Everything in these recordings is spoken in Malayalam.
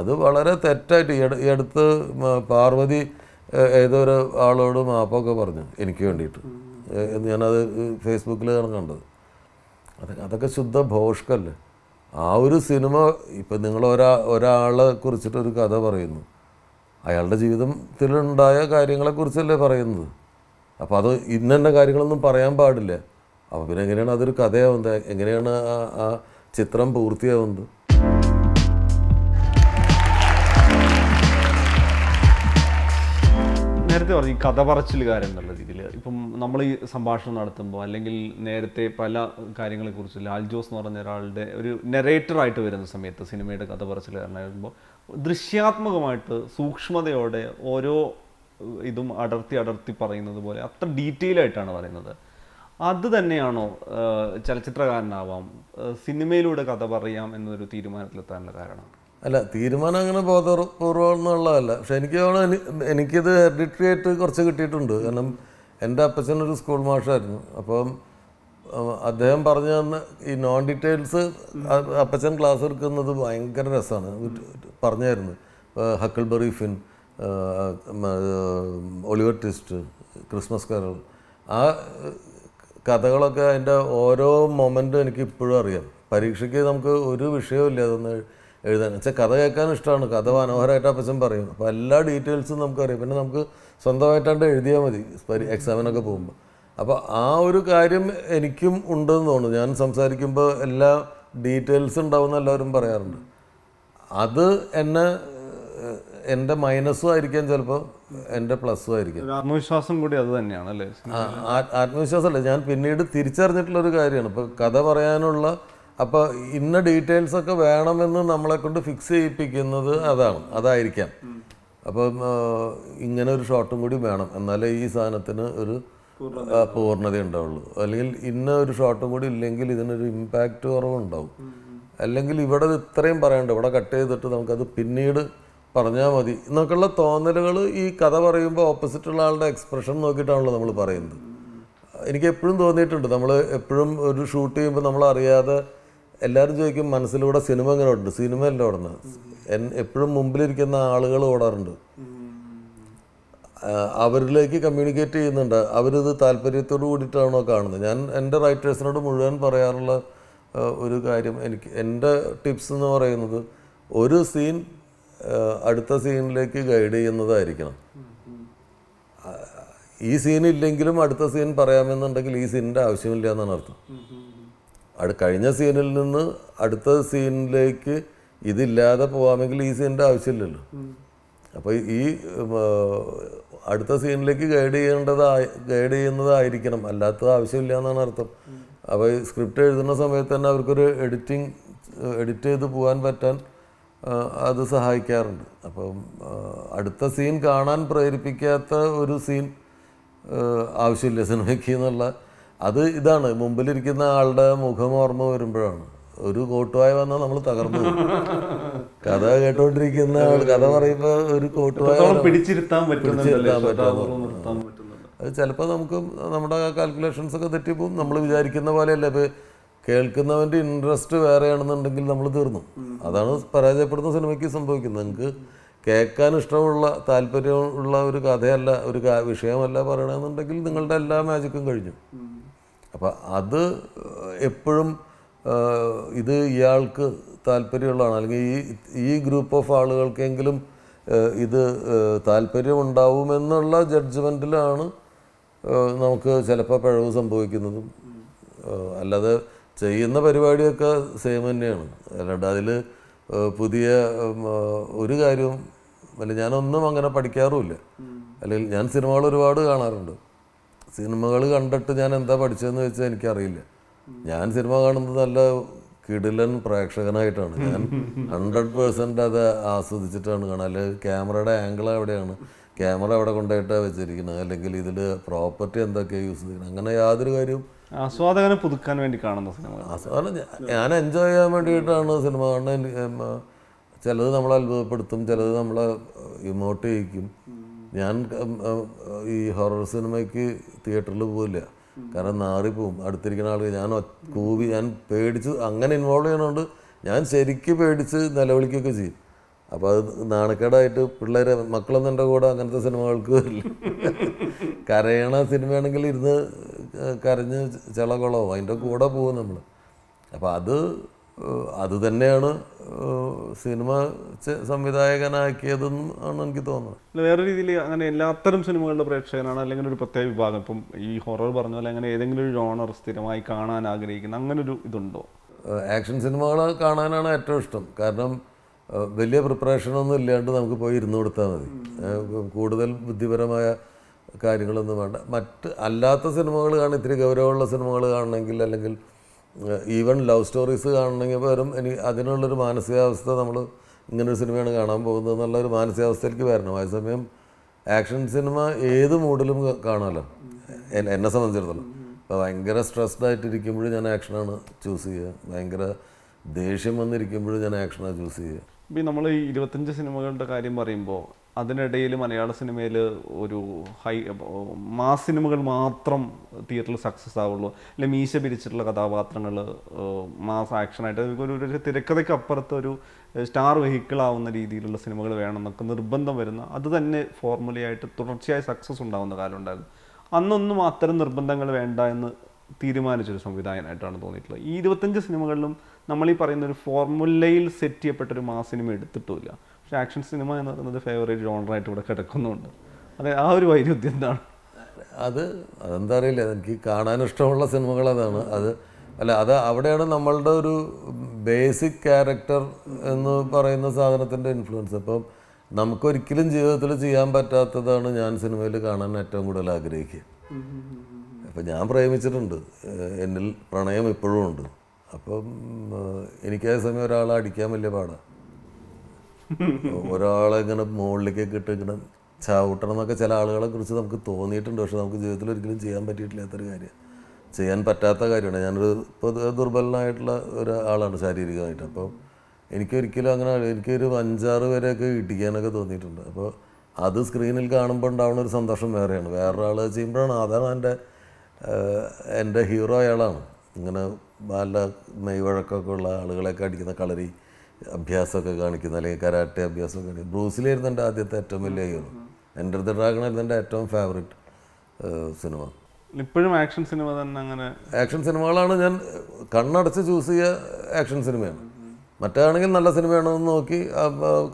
അത് വളരെ തെറ്റായിട്ട് ഈ അടുത്ത് പാർവതി ഏതൊരു ആളോട് മാപ്പൊക്കെ പറഞ്ഞു എനിക്ക് വേണ്ടിയിട്ട് ഞാനത് ഫേസ്ബുക്കിലാണ് കണ്ടത് അതൊക്കെ അതൊക്കെ ശുദ്ധ ഭോഷ്കല്ലേ ആ ഒരു സിനിമ ഇപ്പം നിങ്ങൾ ഒരാ ഒരാളെ കുറിച്ചിട്ടൊരു കഥ പറയുന്നു അയാളുടെ ജീവിതത്തിലുണ്ടായ കാര്യങ്ങളെക്കുറിച്ചല്ലേ പറയുന്നത് അപ്പോൾ അത് ഇന്നെ കാര്യങ്ങളൊന്നും പറയാൻ പാടില്ല അപ്പോൾ പിന്നെ എങ്ങനെയാണ് അതൊരു കഥയാവുന്നത് എങ്ങനെയാണ് ആ ചിത്രം പൂർത്തിയാവുന്നത് നേരത്തെ പറഞ്ഞു ഈ കഥ പറച്ചിലുകാരൻ എന്നുള്ള രീതിയിൽ ഇപ്പം നമ്മൾ ഈ സംഭാഷണം നടത്തുമ്പോൾ അല്ലെങ്കിൽ നേരത്തെ പല കാര്യങ്ങളെക്കുറിച്ച് ലാൽ ജോസ് എന്ന് പറഞ്ഞ ഒരാളുടെ ഒരു നെറേറ്ററായിട്ട് വരുന്ന സമയത്ത് സിനിമയുടെ കഥ പറച്ചിലുകാരനായിരുമ്പോൾ ദൃശ്യാത്മകമായിട്ട് സൂക്ഷ്മതയോടെ ഓരോ ഇതും അടർത്തി അടർത്തി പറയുന്നത് പോലെ അത്ര ഡീറ്റെയിൽ ആയിട്ടാണ് പറയുന്നത് അത് തന്നെയാണോ ചലച്ചിത്രകാരനാവാം സിനിമയിലൂടെ കഥ പറയാം എന്നൊരു തീരുമാനത്തിലെത്താനുള്ള കാരണം അല്ല തീരുമാനം അങ്ങനെ ബോധപൂർവ്വം എന്നുള്ളതല്ല പക്ഷെ എനിക്ക് എനിക്കിത് ഹെറിഡിറ്ററി ആയിട്ട് കുറച്ച് കിട്ടിയിട്ടുണ്ട് കാരണം എൻ്റെ അപ്പച്ചൻ ഒരു സ്കൂൾ മാഷായിരുന്നു അപ്പം അദ്ദേഹം പറഞ്ഞു തന്ന ഈ നോൺ ഡീറ്റെയിൽസ് അപ്പച്ചൻ ക്ലാസ് എടുക്കുന്നത് ഭയങ്കര രസമാണ് പറഞ്ഞായിരുന്നു Huckleberry Finn Oliver Twist Christmas Carol ആ കഥകളൊക്കെ അതിൻ്റെ ഓരോ മൊമെൻറ്റും എനിക്ക് ഇപ്പോഴും അറിയാം പരീക്ഷയ്ക്ക് നമുക്ക് ഒരു വിഷയവും ഇല്ലാതെ എഴുതാൻ വെച്ചാൽ കഥ കേൾക്കാൻ ഇഷ്ടമാണ് കഥ മനോഹരമായിട്ട് അപ്പച്ചൻ പറയും അപ്പോൾ എല്ലാ ഡീറ്റെയിൽസും നമുക്കറിയാം പിന്നെ നമുക്ക് സ്വന്തമായിട്ടാണ്ട് എഴുതിയാൽ മതി പരി എക്സാമിനൊക്കെ പോകുമ്പോൾ അപ്പോൾ ആ ഒരു കാര്യം എനിക്കും ഉണ്ടെന്ന് തോന്നുന്നു ഞാൻ സംസാരിക്കുമ്പോൾ എല്ലാ ഡീറ്റെയിൽസ് ഉണ്ടാവുമെന്ന് എല്ലാവരും പറയാറുണ്ട് അത് എന്നെ എൻ്റെ മൈനസും ആയിരിക്കാം ചിലപ്പോൾ എൻ്റെ പ്ലസ്സും ആയിരിക്കാം ആത്മവിശ്വാസം കൂടി അത് തന്നെയാണ് അല്ലേ ആത്മവിശ്വാസമല്ല ഞാൻ പിന്നീട് തിരിച്ചറിഞ്ഞിട്ടുള്ളൊരു കാര്യമാണ് ഇപ്പോൾ കഥ പറയാനുള്ള അപ്പോൾ ഇന്ന ഡീറ്റെയിൽസ് ഒക്കെ വേണമെന്ന് നമ്മളെ കൊണ്ട് ഫിക്സ് ചെയ്യിപ്പിക്കുന്നത് അതാണ് അതായിരിക്കാം അപ്പം ഇങ്ങനെ ഒരു ഷോട്ടും കൂടി വേണം എന്നാലേ ഈ സാധനത്തിന് ഒരു പൂർണ്ണത ഉണ്ടാവുള്ളൂ അല്ലെങ്കിൽ ഇന്ന ഒരു ഷോട്ടും കൂടി ഇല്ലെങ്കിൽ ഇതിനൊരു ഇമ്പാക്റ്റ് കുറവുണ്ടാവും അല്ലെങ്കിൽ ഇവിടെ ഇത്രയും പറയണ്ട ഇവിടെ കട്ട് ചെയ്തിട്ട് നമുക്കത് പിന്നീട് പറഞ്ഞാൽ മതി എന്നൊക്കെയുള്ള തോന്നലുകൾ ഈ കഥ പറയുമ്പോൾ ഓപ്പോസിറ്റുള്ള ആളുടെ എക്സ്പ്രഷൻ നോക്കിയിട്ടാണല്ലോ നമ്മൾ പറയുന്നത് എനിക്ക് എപ്പോഴും തോന്നിയിട്ടുണ്ട് നമ്മൾ എപ്പോഴും ഒരു ഷൂട്ട് ചെയ്യുമ്പോൾ നമ്മൾ അറിയാതെ എല്ലാവരും ചോദിക്കും മനസ്സിലൂടെ സിനിമ എങ്ങനെ ഓടുന്നുണ്ട് സിനിമ അല്ല ഓടുന്നത് എപ്പോഴും മുമ്പിലിരിക്കുന്ന ആളുകൾ ഓടാറുണ്ട് അവരിലേക്ക് കമ്മ്യൂണിക്കേറ്റ് ചെയ്യുന്നുണ്ട് അവരിത് താല്പര്യത്തോട് കൂടിയിട്ടാണോ കാണുന്നത് ഞാൻ എൻ്റെ റൈറ്റേഴ്സിനോട് മുഴുവൻ പറയാറുള്ള ഒരു കാര്യം എനിക്ക് എൻ്റെ ടിപ്സ് എന്ന് പറയുന്നത് ഒരു സീൻ അടുത്ത സീനിലേക്ക് ഗൈഡ് ചെയ്യുന്നതായിരിക്കണം ഈ സീൻ ഇല്ലെങ്കിലും അടുത്ത സീൻ പറയാമെന്നുണ്ടെങ്കിൽ ഈ സീനിൻ്റെ ആവശ്യമില്ല എന്നാണ് അർത്ഥം അടു കഴിഞ്ഞ സീനിൽ നിന്ന് അടുത്ത സീനിലേക്ക് ഇതില്ലാതെ പോകാമെങ്കിൽ ഈ സീനിൻ്റെ ആവശ്യമില്ലല്ലോ അപ്പോൾ ഈ അടുത്ത സീനിലേക്ക് ഗൈഡ് ചെയ്യേണ്ടതായി ഗൈഡ് ചെയ്യുന്നതായിരിക്കണം അല്ലാത്തത് ആവശ്യമില്ല എന്നാണ് അർത്ഥം അപ്പോൾ ഈ സ്ക്രിപ്റ്റ് എഴുതുന്ന സമയത്ത് തന്നെ അവർക്കൊരു എഡിറ്റിംഗ് എഡിറ്റ് ചെയ്ത് പോകാൻ പറ്റാൻ അത് സഹായിക്കാറുണ്ട് അപ്പം അടുത്ത സീൻ കാണാൻ പ്രേരിപ്പിക്കാത്ത ഒരു സീൻ ആവശ്യമില്ല സിനിമയ്ക്ക് എന്നുള്ള അത് ഇതാണ് മുമ്പിലിരിക്കുന്ന ആളുടെ മുഖം ഓർമ്മ വരുമ്പോഴാണ് ഒരു കോട്ടുവായി വന്നാൽ നമ്മൾ തകർന്നു കഥ കേട്ടോണ്ടിരിക്കുന്ന ആൾ കഥ പറയുമ്പോൾ ഒരു കോട്ടുവായ അത് ചിലപ്പോൾ നമുക്ക് നമ്മുടെ കാൽക്കുലേഷൻസ് ഒക്കെ തെറ്റിപ്പോവും നമ്മൾ വിചാരിക്കുന്ന പോലെയല്ല ഇപ്പോൾ കേൾക്കുന്നവന്റെ ഇൻട്രസ്റ്റ് വേറെയാണെന്നുണ്ടെങ്കിൽ നമ്മൾ തീർന്നു അതാണ് പരാജയപ്പെടുന്ന സിനിമയ്ക്ക് സംഭവിക്കുന്നത് നിങ്ങൾക്ക് കേൾക്കാൻ ഇഷ്ടമുള്ള താല്പര്യമുള്ള ഒരു കഥയല്ല ഒരു വിഷയമല്ല പറയണമെന്നുണ്ടെങ്കിൽ നിങ്ങളുടെ എല്ലാ മാജിക്കും കഴിഞ്ഞു അപ്പോൾ അത് എപ്പോഴും ഇത് ഇയാൾക്ക് താല്പര്യമുള്ളതാണ് അല്ലെങ്കിൽ ഈ ഈ ഗ്രൂപ്പ് ഓഫ് ആളുകൾക്കെങ്കിലും ഇത് താല്പര്യമുണ്ടാവുമെന്നുള്ള ജഡ്ജ്മെൻറ്റിലാണ് നമുക്ക് ചിലപ്പോൾ പിഴവ് സംഭവിക്കുന്നതും അല്ലാതെ ചെയ്യുന്ന പരിപാടിയൊക്കെ സെയിം തന്നെയാണ് അല്ലാണ്ട് അതിൽ പുതിയ ഒരു കാര്യവും അല്ല ഞാനൊന്നും അങ്ങനെ പഠിക്കാറുമില്ല അല്ലെങ്കിൽ ഞാൻ സിനിമകൾ ഒരുപാട് കാണാറുണ്ട് സിനിമകൾ കണ്ടിട്ട് ഞാൻ എന്താ പഠിച്ചതെന്ന് വെച്ചാൽ എനിക്കറിയില്ല ഞാൻ സിനിമ കാണുന്നത് നല്ല കിടിലൻ പ്രേക്ഷകനായിട്ടാണ് ഞാൻ ഹൺഡ്രഡ് പേഴ്സൻ്റ് അത് ആസ്വദിച്ചിട്ടാണ് കാണുക അല്ലെങ്കിൽ ക്യാമറയുടെ ആംഗിൾ എവിടെയാണ് ക്യാമറ അവിടെ കൊണ്ടായിട്ടാണ് വെച്ചിരിക്കുന്നത് അല്ലെങ്കിൽ ഇതിൽ പ്രോപ്പർട്ടി എന്തൊക്കെയാണ് യൂസ് ചെയ്യുന്നത് അങ്ങനെ യാതൊരു കാര്യവും ആസ്വാദകനെ പുതുക്കാൻ വേണ്ടി കാണുന്ന സിനിമ ആസ്വാദനം ഞാൻ എൻജോയ് ചെയ്യാൻ വേണ്ടിയിട്ടാണ് സിനിമ കാണുന്നത് ചിലത് നമ്മളെ അത്ഭുതപ്പെടുത്തും ചിലത് നമ്മളെ ഇമോട്ട് ചെയ്യിക്കും ഞാൻ ഈ ഹൊറർ സിനിമയ്ക്ക് തിയേറ്ററിൽ പോവില്ല കാരണം നാറിപ്പോവും അടുത്തിരിക്കുന്ന ആൾക്ക് ഞാൻ കൂവി ഞാൻ പേടിച്ച് അങ്ങനെ ഇൻവോൾവ് ചെയ്യണോണ്ട് ഞാൻ ശരിക്ക് പേടിച്ച് നിലവിളിക്കുകയൊക്കെ ചെയ്യും അപ്പോൾ അത് നാണക്കേടായിട്ട് പിള്ളേരെ മക്കളൊന്നും എൻ്റെ കൂടെ അങ്ങനത്തെ സിനിമകൾക്ക് വരില്ല കരയണ സിനിമയാണെങ്കിൽ ഇരുന്ന് കരഞ്ഞ് ചിളകുളവും അതിൻ്റെ കൂടെ പോകും നമ്മൾ അപ്പോൾ അത് അതുതന്നെയാണ് സിനിമ സംവിധായകനാക്കിയതെന്ന് ആണ് എനിക്ക് തോന്നുന്നത് വേറെ രീതിയിൽ അങ്ങനെ എല്ലാത്തരം സിനിമകളുടെ പ്രേക്ഷകനാണ് അല്ലെങ്കിൽ ഒരു പ്രത്യേക വിഭാഗം ഇപ്പം ഈ ഹൊറർ പറഞ്ഞ പോലെ അങ്ങനെ ഏതെങ്കിലും ഒരു ജോണർ സ്ഥിരമായി കാണാൻ ആഗ്രഹിക്കുന്ന അങ്ങനൊരു ഇതുണ്ടോ ആക്ഷൻ സിനിമകൾ കാണാനാണ് ഏറ്റവും ഇഷ്ടം കാരണം വലിയ പ്രിപ്പറേഷനൊന്നും ഇല്ലാണ്ട് നമുക്ക് പോയി ഇരുന്ന് കൊടുത്താൽ മതി കൂടുതൽ ബുദ്ധിപരമായ കാര്യങ്ങളൊന്നും വേണ്ട മറ്റ് അല്ലാത്ത സിനിമകൾ കാണാൻ ഇത്തിരി ഗൗരവമുള്ള സിനിമകൾ കാണണമെങ്കിൽ അല്ലെങ്കിൽ ഈവൻ ലവ് സ്റ്റോറീസ് കാണണമെങ്കിൽ പകരം എനിക്ക് അതിനുള്ളൊരു മാനസികാവസ്ഥ നമ്മൾ ഇങ്ങനൊരു സിനിമയാണ് കാണാൻ പോകുന്നത് എന്നുള്ളൊരു മാനസികാവസ്ഥയിലേക്ക് വരണം അതേസമയം ആക്ഷൻ സിനിമ ഏത് മൂഡിലും കാണാമല്ലോ എന്നെ സംബന്ധിച്ചിടത്തോളം അപ്പോൾ ഭയങ്കര സ്ട്രെസ്ഡ് ആയിട്ടിരിക്കുമ്പോഴും ഞാൻ ആക്ഷനാണ് ചൂസ് ചെയ്യുക ഭയങ്കര ദേഷ്യം വന്നിരിക്കുമ്പോഴും ഞാൻ ആക്ഷനാണ് ചൂസ് ചെയ്യുക ഇപ്പം നമ്മൾ ഈ ഇരുപത്തഞ്ച് സിനിമകളുടെ കാര്യം പറയുമ്പോൾ അതിനിടയിൽ മലയാള സിനിമയിൽ ഒരു ഹൈ മാസ് സിനിമകൾ മാത്രം തിയേറ്ററിൽ സക്സസ് ആവുള്ളൂ അല്ലെങ്കിൽ മീശ പിരിച്ചിട്ടുള്ള കഥാപാത്രങ്ങൾ മാസ് ആക്ഷനായിട്ട് ഒരു തിരക്കഥയ്ക്ക് അപ്പുറത്ത് ഒരു സ്റ്റാർ വെഹിക്കിൾ ആവുന്ന രീതിയിലുള്ള സിനിമകൾ വേണം എന്നൊക്കെ നിർബന്ധം വരുന്ന അത് തന്നെ ഫോർമുലയായിട്ട് തുടർച്ചയായി സക്സസ് ഉണ്ടാകുന്ന കാലം ഉണ്ടായിരുന്നു അന്നൊന്നും അത്തരം നിർബന്ധങ്ങൾ വേണ്ട എന്ന് തീരുമാനിച്ചൊരു സംവിധായകനായിട്ടാണ് തോന്നിയിട്ടുള്ളത് ഈ ഇരുപത്തഞ്ച് സിനിമകളിലും നമ്മൾ ഈ പറയുന്ന ഒരു ഫോർമുലയിൽ സെറ്റ് ചെയ്യപ്പെട്ട ഒരു മാസ് സിനിമ എടുത്തിട്ടില്ല പക്ഷേ ആക്ഷൻ സിനിമ എന്ന് പറയുന്നത് ഫേവറേറ്റ് ജോണറായിട്ട് ഇവിടെ കിടക്കുന്നുണ്ട് അതെ ആ ഒരു വൈരുദ്ധ്യം എന്താണ് അത് അതെന്താ അറിയില്ല എനിക്ക് കാണാൻ ഇഷ്ടമുള്ള സിനിമകൾ അതാണ് അത് അല്ല അത് അവിടെയാണ് നമ്മളുടെ ഒരു ബേസിക് ക്യാരക്ടർ എന്ന് പറയുന്ന സാധനത്തിൻ്റെ ഇൻഫ്ലുവൻസ് അപ്പം നമുക്കൊരിക്കലും ജീവിതത്തിൽ ചെയ്യാൻ പറ്റാത്തതാണ് ഞാൻ സിനിമയിൽ കാണാൻ ഏറ്റവും കൂടുതൽ ആഗ്രഹിക്കുക അപ്പം ഞാൻ പ്രേമിച്ചിട്ടുണ്ട് എന്നിൽ പ്രണയം ഇപ്പോഴും ഉണ്ട് അപ്പം എനിക്കേ സമയം ഒരാളെ അടിക്കാൻ വലിയ പാടാണ് ഒരാളെ ഇങ്ങനെ മുകളിലേക്കൊക്കെ ഇട്ട് ചവിട്ടണം എന്നൊക്കെ ചില ആളുകളെ കുറിച്ച് നമുക്ക് തോന്നിയിട്ടുണ്ട് പക്ഷെ നമുക്ക് ജീവിതത്തിൽ ഒരിക്കലും ചെയ്യാൻ പറ്റിയിട്ടില്ലാത്തൊരു കാര്യം ചെയ്യാൻ പറ്റാത്ത കാര്യമാണ് ഞാനൊരു ഇപ്പോൾ ദുർബലനായിട്ടുള്ള ഒരാളാണ് ശാരീരികമായിട്ട് അപ്പോൾ എനിക്കൊരിക്കലും അങ്ങനെ എനിക്കൊരു അഞ്ചാറ് പേരെയൊക്കെ ഇടിക്കാനൊക്കെ തോന്നിയിട്ടുണ്ട് അപ്പോൾ അത് സ്ക്രീനിൽ കാണുമ്പോൾ ഉണ്ടാവുന്ന ഒരു സന്തോഷം വേറെയാണ് വേറൊരാൾ ചെയ്യുമ്പോഴാണ് അതാണ് എൻ്റെ എൻ്റെ ഹീറോ അയാളാണ് ഇങ്ങനെ നല്ല നെയ്വഴക്കമൊക്കെ ഉള്ള ആളുകളെയൊക്കെ അടിക്കുന്ന കളരി അഭ്യാസമൊക്കെ കാണിക്കുന്നത് അല്ലെങ്കിൽ കരാട്ടെ അഭ്യാസം കാണിക്കുന്നത് ബ്രൂസിലായിരുന്നു എൻ്റെ ആദ്യത്തെ ഏറ്റവും വലിയ ഹീറോ എൻ്റെ ഡ്രാഗൺ ആയിരുന്നു എൻ്റെ ഏറ്റവും ഫേവറേറ്റ് സിനിമ ഇപ്പോഴും ആക്ഷൻ സിനിമ തന്നെ അങ്ങനെ ആക്ഷൻ സിനിമകളാണ് ഞാൻ കണ്ണടച്ച് ചൂസ് ചെയ്യുക ആക്ഷൻ സിനിമയാണ് മറ്റാണെങ്കിൽ നല്ല സിനിമയാണോ എന്ന് നോക്കി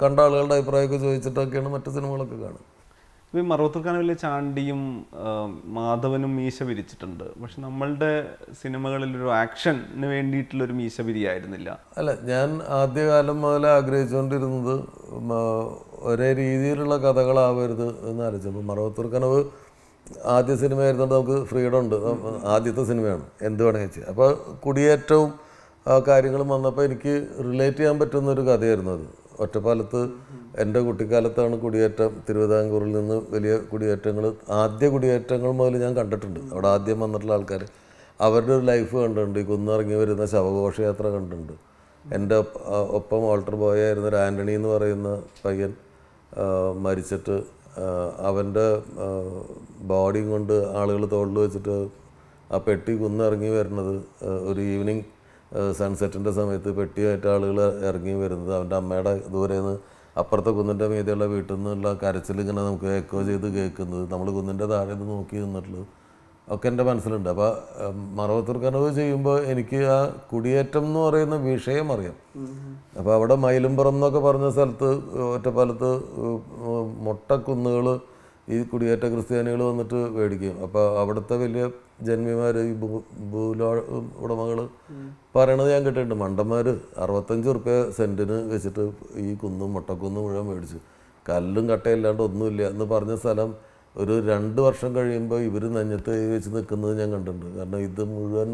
കണ്ട ആളുകളുടെ അഭിപ്രായമൊക്കെ ചോദിച്ചിട്ടൊക്കെയാണ് മറ്റു സിനിമകളൊക്കെ കാണുക ഇപ്പോൾ മറവത്തൂർ കനവിലെ ചാണ്ടിയും മാധവനും മീശ വിരിച്ചിട്ടുണ്ട് പക്ഷെ നമ്മളുടെ സിനിമകളിൽ ഒരു ആക്ഷന് വേണ്ടിയിട്ടുള്ള ഒരു മീശ വിരിയായിരുന്നില്ല അല്ല ഞാൻ ആദ്യകാലം മുതൽ ആഗ്രഹിച്ചുകൊണ്ടിരുന്നത് ഒരേ രീതിയിലുള്ള കഥകളാവരുത് എന്ന് ആലോചിച്ചു അപ്പോൾ മറവത്തൂർ കനവ് ആദ്യ ആയിരുന്നുണ്ട് നമുക്ക് ഫ്രീഡം ഉണ്ട് ആദ്യത്തെ സിനിമയാണ് എന്ത് വേണമെങ്കിൽ വെച്ച് അപ്പോൾ കുടിയേറ്റവും കാര്യങ്ങളും വന്നപ്പോൾ എനിക്ക് റിലേറ്റ് ചെയ്യാൻ പറ്റുന്ന ഒരു കഥയായിരുന്നു അത് ഒറ്റപ്പാലത്ത് എൻ്റെ കുട്ടിക്കാലത്താണ് കുടിയേറ്റം തിരുവിതാംകൂറിൽ നിന്ന് വലിയ കുടിയേറ്റങ്ങൾ ആദ്യ കുടിയേറ്റങ്ങൾ മുതൽ ഞാൻ കണ്ടിട്ടുണ്ട് അവിടെ ആദ്യം വന്നിട്ടുള്ള ആൾക്കാർ അവരുടെ ഒരു ലൈഫ് കണ്ടിട്ടുണ്ട് ഈ കുന്നിറങ്ങി വരുന്ന ശവഘോഷയാത്ര കണ്ടിട്ടുണ്ട് എൻ്റെ ഒപ്പം ഓൾട്ടർ ബോയ് ആയിരുന്ന ഒരു ആൻ്റണി എന്ന് പറയുന്ന പയ്യൻ മരിച്ചിട്ട് അവൻ്റെ ബോഡിയും കൊണ്ട് ആളുകൾ തോളിൽ വെച്ചിട്ട് ആ പെട്ടി കുന്നിറങ്ങി വരുന്നത് ഒരു ഈവനിങ് സൺസെറ്റിൻ്റെ സമയത്ത് പെട്ടിയായിട്ട് ആളുകൾ ഇറങ്ങി വരുന്നത് അവൻ്റെ അമ്മയുടെ ദൂരെ നിന്ന് അപ്പുറത്തെ കുന്നിൻ്റെ മീതിയുള്ള വീട്ടിൽ നിന്നുള്ള കരച്ചിൽ ഇങ്ങനെ നമുക്ക് എക്കോ ചെയ്ത് കേൾക്കുന്നത് നമ്മൾ കുന്നിൻ്റെ താഴെ നിന്ന് നോക്കി നിന്നിട്ടുള്ളത് ഒക്കെ എൻ്റെ മനസ്സിലുണ്ട് അപ്പോൾ മറവത്തൂർ കനവ് ചെയ്യുമ്പോൾ എനിക്ക് ആ കുടിയേറ്റം എന്ന് പറയുന്ന വിഷയം അറിയാം അപ്പോൾ അവിടെ മയിലുംപുറം എന്നൊക്കെ പറഞ്ഞ സ്ഥലത്ത് ഒറ്റപ്പാലത്ത് മുട്ടക്കുന്നുകൾ ഈ കുടിയേറ്റ ക്രിസ്ത്യാനികൾ വന്നിട്ട് മേടിക്കും അപ്പോൾ അവിടുത്തെ വലിയ ജന്മിമാർ ഈ ഭൂ ഭൂലോ ഉടമകൾ പറയണത് ഞാൻ കേട്ടിട്ടുണ്ട് മണ്ടന്മാർ അറുപത്തഞ്ച് റുപ്യ സെൻറ്റിന് വെച്ചിട്ട് ഈ കുന്നും മുട്ടക്കുന്നും മുഴുവൻ മേടിച്ചു കല്ലും കട്ടയില്ലാണ്ട് ഒന്നുമില്ല എന്ന് പറഞ്ഞ സ്ഥലം ഒരു രണ്ട് വർഷം കഴിയുമ്പോൾ ഇവർ നഞ്ഞത്ത് വെച്ച് നിൽക്കുന്നത് ഞാൻ കണ്ടിട്ടുണ്ട് കാരണം ഇത് മുഴുവൻ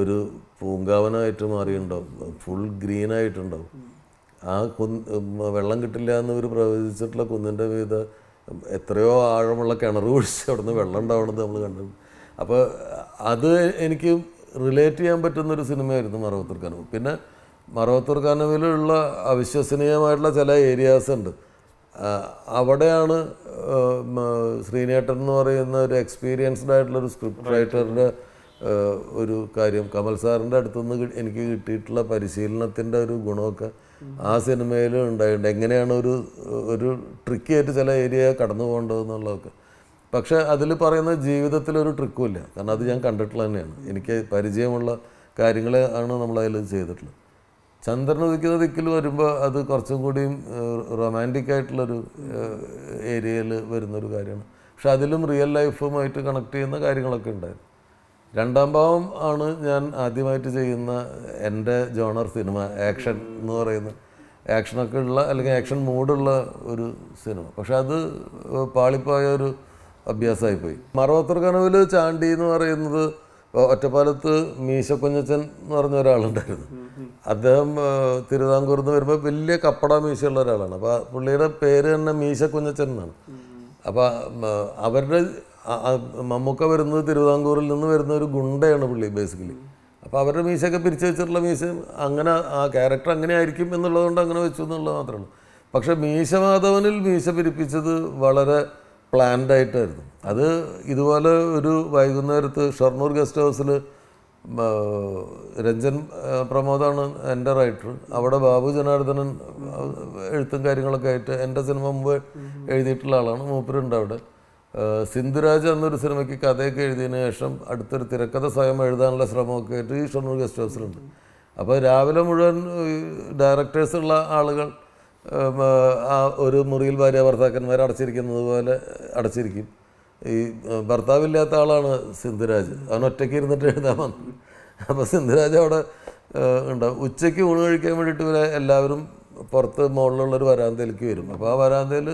ഒരു പൂങ്കാവനായിട്ട് മാറിയിട്ടുണ്ടാവും ഫുൾ ഗ്രീനായിട്ടുണ്ടാവും ആ കുന്ന് വെള്ളം കിട്ടില്ല എന്ന് ഇവർ പ്രവചിച്ചിട്ടുള്ള കുന്നിൻ്റെ വിധ എത്രയോ ആഴമുള്ള കിണർ കുഴിച്ച് അവിടെ നിന്ന് വെള്ളം ഉണ്ടാവണത് നമ്മൾ കണ്ടു അപ്പോൾ അത് എനിക്ക് റിലേറ്റ് ചെയ്യാൻ പറ്റുന്നൊരു സിനിമയായിരുന്നു മറവത്തൂർ കനവ് പിന്നെ മറവത്തൂർ കനവിലുള്ള അവിശ്വസനീയമായിട്ടുള്ള ചില ഏരിയാസ് ഉണ്ട് അവിടെയാണ് ശ്രീനേട്ടൻ എന്ന് പറയുന്ന ഒരു എക്സ്പീരിയൻസ്ഡ് ആയിട്ടുള്ള ഒരു സ്ക്രിപ്റ്റ് റൈറ്ററുടെ ഒരു കാര്യം കമൽ സാറിൻ്റെ അടുത്തുനിന്ന് എനിക്ക് കിട്ടിയിട്ടുള്ള പരിശീലനത്തിൻ്റെ ഒരു ഗുണമൊക്കെ ആ സിനിമയിലും ഉണ്ടായിട്ടുണ്ട് എങ്ങനെയാണ് ഒരു ഒരു ട്രിക്കായിട്ട് ചില ഏരിയ കടന്നു പോകേണ്ടതെന്നുള്ളതൊക്കെ പക്ഷേ അതിൽ പറയുന്ന ജീവിതത്തിൽ ഒരു ട്രിക്കും ഇല്ല കാരണം അത് ഞാൻ കണ്ടിട്ടുള്ള തന്നെയാണ് എനിക്ക് പരിചയമുള്ള കാര്യങ്ങളെ ആണ് നമ്മളതിൽ ചെയ്തിട്ടുള്ളത് ചന്ദ്രൻ ഉദിക്കുന്ന ദിക്കിൽ വരുമ്പോൾ അത് കുറച്ചും കൂടിയും റൊമാൻറ്റിക് ആയിട്ടുള്ളൊരു ഏരിയയിൽ വരുന്നൊരു കാര്യമാണ് പക്ഷെ അതിലും റിയൽ ലൈഫുമായിട്ട് കണക്ട് ചെയ്യുന്ന കാര്യങ്ങളൊക്കെ ഉണ്ടായിരുന്നു രണ്ടാം ഭാവം ആണ് ഞാൻ ആദ്യമായിട്ട് ചെയ്യുന്ന എൻ്റെ ജോണർ സിനിമ ആക്ഷൻ എന്ന് പറയുന്ന ആക്ഷനൊക്കെ ഉള്ള അല്ലെങ്കിൽ ആക്ഷൻ മൂഡുള്ള ഒരു സിനിമ പക്ഷെ അത് പാളിപ്പോയ ഒരു അഭ്യാസമായി പോയി മറവത്തൂർ കനവിൽ ചാണ്ടി എന്ന് പറയുന്നത് ഒറ്റപ്പാലത്ത് കുഞ്ഞച്ചൻ എന്ന് പറഞ്ഞ ഒരാളുണ്ടായിരുന്നു അദ്ദേഹം തിരുവിതാംകൂർ എന്ന് വരുമ്പോൾ വലിയ കപ്പട മീശയുള്ള ഒരാളാണ് അപ്പോൾ പുള്ളിയുടെ പേര് തന്നെ കുഞ്ഞച്ചൻ എന്നാണ് അപ്പോൾ അവരുടെ മമ്മൂക്ക വരുന്നത് തിരുവിതാംകൂറിൽ നിന്ന് വരുന്ന ഒരു ഗുണ്ടയാണ് പുള്ളി ബേസിക്കലി അപ്പോൾ അവരുടെ മീശയൊക്കെ പിരിച്ചു വെച്ചിട്ടുള്ള മീശ അങ്ങനെ ആ ക്യാരക്ടർ അങ്ങനെ ആയിരിക്കും എന്നുള്ളതുകൊണ്ട് അങ്ങനെ വെച്ചു എന്നുള്ളത് മാത്രമാണ് പക്ഷേ മീശമാധവനിൽ മീശ പിരിപ്പിച്ചത് വളരെ പ്ലാൻഡ് ആയിട്ടായിരുന്നു അത് ഇതുപോലെ ഒരു വൈകുന്നേരത്ത് ഷൊർണൂർ ഗസ്റ്റ് ഹൗസിൽ രഞ്ജൻ പ്രമോദാണ് എൻ്റെ റൈറ്റർ അവിടെ ബാബു ജനാർദ്ദനൻ എഴുത്തും കാര്യങ്ങളൊക്കെ ആയിട്ട് എൻ്റെ സിനിമ മുമ്പ് എഴുതിയിട്ടുള്ള ആളാണ് മൂപ്പരുണ്ട് അവിടെ സിന്ധുരാജ് എന്നൊരു സിനിമയ്ക്ക് കഥയൊക്കെ എഴുതിയതിനു ശേഷം അടുത്തൊരു തിരക്കഥ സ്വയം എഴുതാനുള്ള ശ്രമമൊക്കെ ആയിട്ട് ഈ ഷണ്ണൂർ ഗസ്റ്റ് ഹൗസിലുണ്ട് അപ്പോൾ രാവിലെ മുഴുവൻ ഡയറക്ടേഴ്സുള്ള ആളുകൾ ഒരു മുറിയിൽ ഭാര്യ ഭർത്താക്കന്മാർ അടച്ചിരിക്കുന്നത് പോലെ അടച്ചിരിക്കും ഈ ഭർത്താവില്ലാത്ത ആളാണ് സിന്ധുരാജ് അവൻ ഒറ്റയ്ക്ക് ഇരുന്നിട്ട് എഴുതാൻ വന്നു അപ്പോൾ സിന്ധുരാജ് അവിടെ ഉണ്ടാവും ഉച്ചയ്ക്ക് ഊണ് കഴിക്കാൻ വേണ്ടിയിട്ട് ഇവരെ എല്ലാവരും പുറത്ത് മുകളിലുള്ളൊരു വരാന്തയിലേക്ക് വരും അപ്പോൾ ആ വരാന്തയിൽ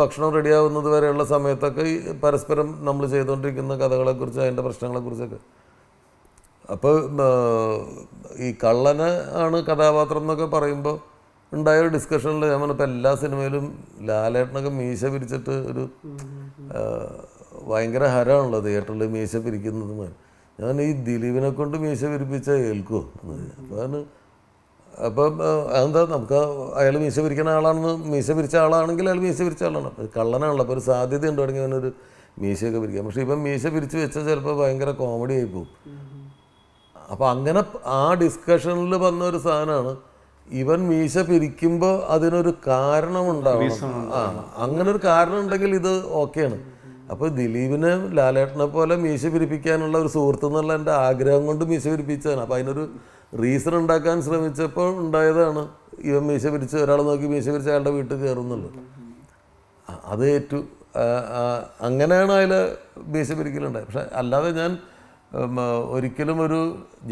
ഭക്ഷണം റെഡിയാവുന്നത് വരെയുള്ള സമയത്തൊക്കെ ഈ പരസ്പരം നമ്മൾ ചെയ്തുകൊണ്ടിരിക്കുന്ന കഥകളെക്കുറിച്ച് അതിൻ്റെ പ്രശ്നങ്ങളെക്കുറിച്ചൊക്കെ അപ്പോൾ ഈ കള്ളന് ആണ് കഥാപാത്രം എന്നൊക്കെ പറയുമ്പോൾ ഉണ്ടായ ഒരു ഡിസ്കഷനിൽ ഞാൻ പറഞ്ഞപ്പോൾ എല്ലാ സിനിമയിലും ലാലേട്ടനൊക്കെ മീശ പിരിച്ചിട്ട് ഒരു ഭയങ്കര ഹരമാണല്ലോ തിയേറ്ററിൽ മീശ പിരിക്കുന്നത് ഞാൻ ഈ ദിലീപിനെ കൊണ്ട് മീശ പിരിപ്പിച്ചാൽ ഏൽക്കുമോ അപ്പോൾ അതിന് അപ്പം അതെന്താ നമുക്ക് അയാൾ മീശ പിരിക്കുന്ന ആളാണെന്ന് മീശ പിരിച്ച ആളാണെങ്കിൽ അയാൾ മീശ പിരിച്ച ആളാണ് അപ്പോൾ കള്ളനാണല്ലോ അപ്പോൾ ഒരു സാധ്യത ഉണ്ട് തുടങ്ങി അവനൊരു മീശയൊക്കെ പിരിക്കാം പക്ഷേ ഇപ്പം മീശ പിരിച്ച് വെച്ചാൽ ചിലപ്പോൾ ഭയങ്കര കോമഡി ആയി പോകും അപ്പോൾ അങ്ങനെ ആ ഡിസ്കഷനിൽ വന്ന ഒരു സാധനമാണ് ഇവൻ മീശ പിരിക്കുമ്പോൾ അതിനൊരു കാരണമുണ്ടാവണം ആ അങ്ങനെ ഒരു കാരണം ഉണ്ടെങ്കിൽ ഇത് ഓക്കെയാണ് അപ്പോൾ ദിലീപിനെ ലാലേട്ടനെ പോലെ മീശ പിരിപ്പിക്കാനുള്ള ഒരു സുഹൃത്ത് എന്നുള്ള എൻ്റെ ആഗ്രഹം കൊണ്ട് മീശ പിരിപ്പിച്ചതാണ് അപ്പോൾ അതിനൊരു റീസൺ ഉണ്ടാക്കാൻ ശ്രമിച്ചപ്പോൾ ഉണ്ടായതാണ് ഇവൻ മീശ പിരിച്ച് ഒരാൾ നോക്കി മീശ പിരിച്ച് അയാളുടെ വീട്ടിൽ കയറുന്നുള്ളു അത് ഏറ്റു അങ്ങനെയാണ് അതിൽ മീശ പിരിക്കലുണ്ടായത് പക്ഷെ അല്ലാതെ ഞാൻ ഒരിക്കലും ഒരു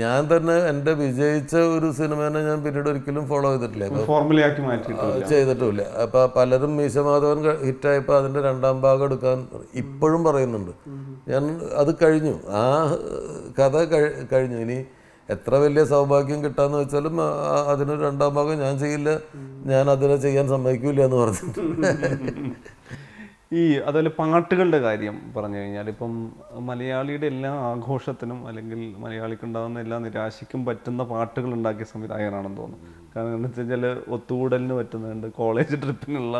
ഞാൻ തന്നെ എൻ്റെ വിജയിച്ച ഒരു സിനിമേനെ ഞാൻ പിന്നീട് ഒരിക്കലും ഫോളോ ചെയ്തിട്ടില്ല ഫോർമുലയാക്കി മാറ്റി ചെയ്തിട്ടില്ല അപ്പോൾ പലരും മീശമാധവൻ ഹിറ്റായപ്പോ അതിന്റെ രണ്ടാം ഭാഗം എടുക്കാൻ ഇപ്പോഴും പറയുന്നുണ്ട് ഞാൻ അത് കഴിഞ്ഞു ആ കഥ കഴിഞ്ഞു ഇനി എത്ര വലിയ സൗഭാഗ്യം കിട്ടാന്ന് വെച്ചാലും അതിന് രണ്ടാം ഭാഗം ഞാൻ ചെയ്യില്ല ഞാൻ അതിനെ ചെയ്യാൻ സമ്മതിക്കില്ല എന്ന് പറഞ്ഞിട്ടുണ്ട് ഈ അതുപോലെ പാട്ടുകളുടെ കാര്യം പറഞ്ഞു കഴിഞ്ഞാൽ ഇപ്പം മലയാളിയുടെ എല്ലാ ആഘോഷത്തിനും അല്ലെങ്കിൽ മലയാളിക്കുണ്ടാകുന്ന എല്ലാ നിരാശയ്ക്കും പറ്റുന്ന പാട്ടുകൾ ഉണ്ടാക്കിയ സംവിധായകനാണെന്ന് തോന്നുന്നു കാരണം എന്താ വെച്ച് കഴിഞ്ഞാൽ ഒത്തുകൂടലിന് പറ്റുന്നുണ്ട് കോളേജ് ട്രിപ്പിനുള്ള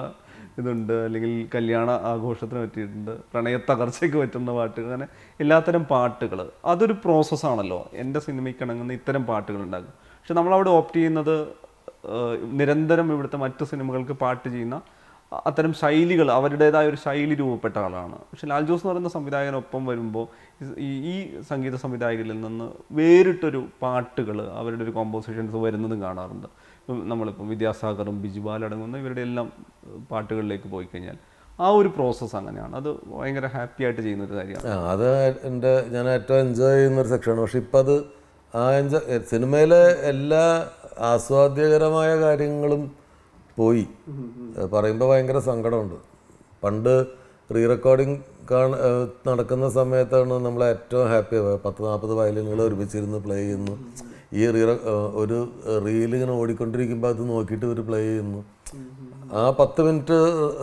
ഇതുണ്ട് അല്ലെങ്കിൽ കല്യാണ ആഘോഷത്തിന് പറ്റിയിട്ടുണ്ട് തകർച്ചയ്ക്ക് പറ്റുന്ന പാട്ടുകൾ അങ്ങനെ എല്ലാത്തരം പാട്ടുകൾ അതൊരു പ്രോസസ്സാണല്ലോ എൻ്റെ സിനിമയ്ക്ക് ഇണങ്ങുന്ന ഇത്തരം പാട്ടുകൾ ഉണ്ടാകും പക്ഷെ നമ്മളവിടെ ഓപ്റ്റ് ചെയ്യുന്നത് നിരന്തരം ഇവിടുത്തെ മറ്റു സിനിമകൾക്ക് പാട്ട് ചെയ്യുന്ന അത്തരം ശൈലികൾ അവരുടേതായ ഒരു ശൈലി രൂപപ്പെട്ട ആളാണ് പക്ഷെ ലാൽ ജോസ് എന്ന് പറയുന്ന സംവിധായകനൊപ്പം വരുമ്പോൾ ഈ സംഗീത സംവിധായകരിൽ നിന്ന് വേറിട്ടൊരു പാട്ടുകൾ അവരുടെ ഒരു കോമ്പോസിഷൻസ് വരുന്നതും കാണാറുണ്ട് നമ്മളിപ്പം വിദ്യാസാഗറും ബിജുബാൽ അടങ്ങുന്ന ഇവരുടെ എല്ലാം പാട്ടുകളിലേക്ക് പോയി കഴിഞ്ഞാൽ ആ ഒരു പ്രോസസ്സ് അങ്ങനെയാണ് അത് ഭയങ്കര ഹാപ്പി ആയിട്ട് ചെയ്യുന്ന ഒരു കാര്യമാണ് അത് എൻ്റെ ഞാൻ ഏറ്റവും എൻജോയ് ചെയ്യുന്ന ഒരു സെക്ഷനാണ് പക്ഷെ ഇപ്പം അത് ആ എൻജോയ് സിനിമയിലെ എല്ലാ ആസ്വാദ്യകരമായ കാര്യങ്ങളും പോയി പറയുമ്പോൾ ഭയങ്കര സങ്കടമുണ്ട് പണ്ട് റീ റെക്കോർഡിങ് നടക്കുന്ന സമയത്താണ് നമ്മൾ ഏറ്റവും ഹാപ്പി ആവുക പത്ത് നാൽപ്പത് വയലിനുകൾ ഒരുമിച്ചിരുന്ന് പ്ലേ ചെയ്യുന്നു ഈ റീ ഒരു റീൽ ഇങ്ങനെ ഓടിക്കൊണ്ടിരിക്കുമ്പോൾ അത് നോക്കിയിട്ട് ഒരു പ്ലേ ചെയ്യുന്നു ആ പത്ത് മിനിറ്റ്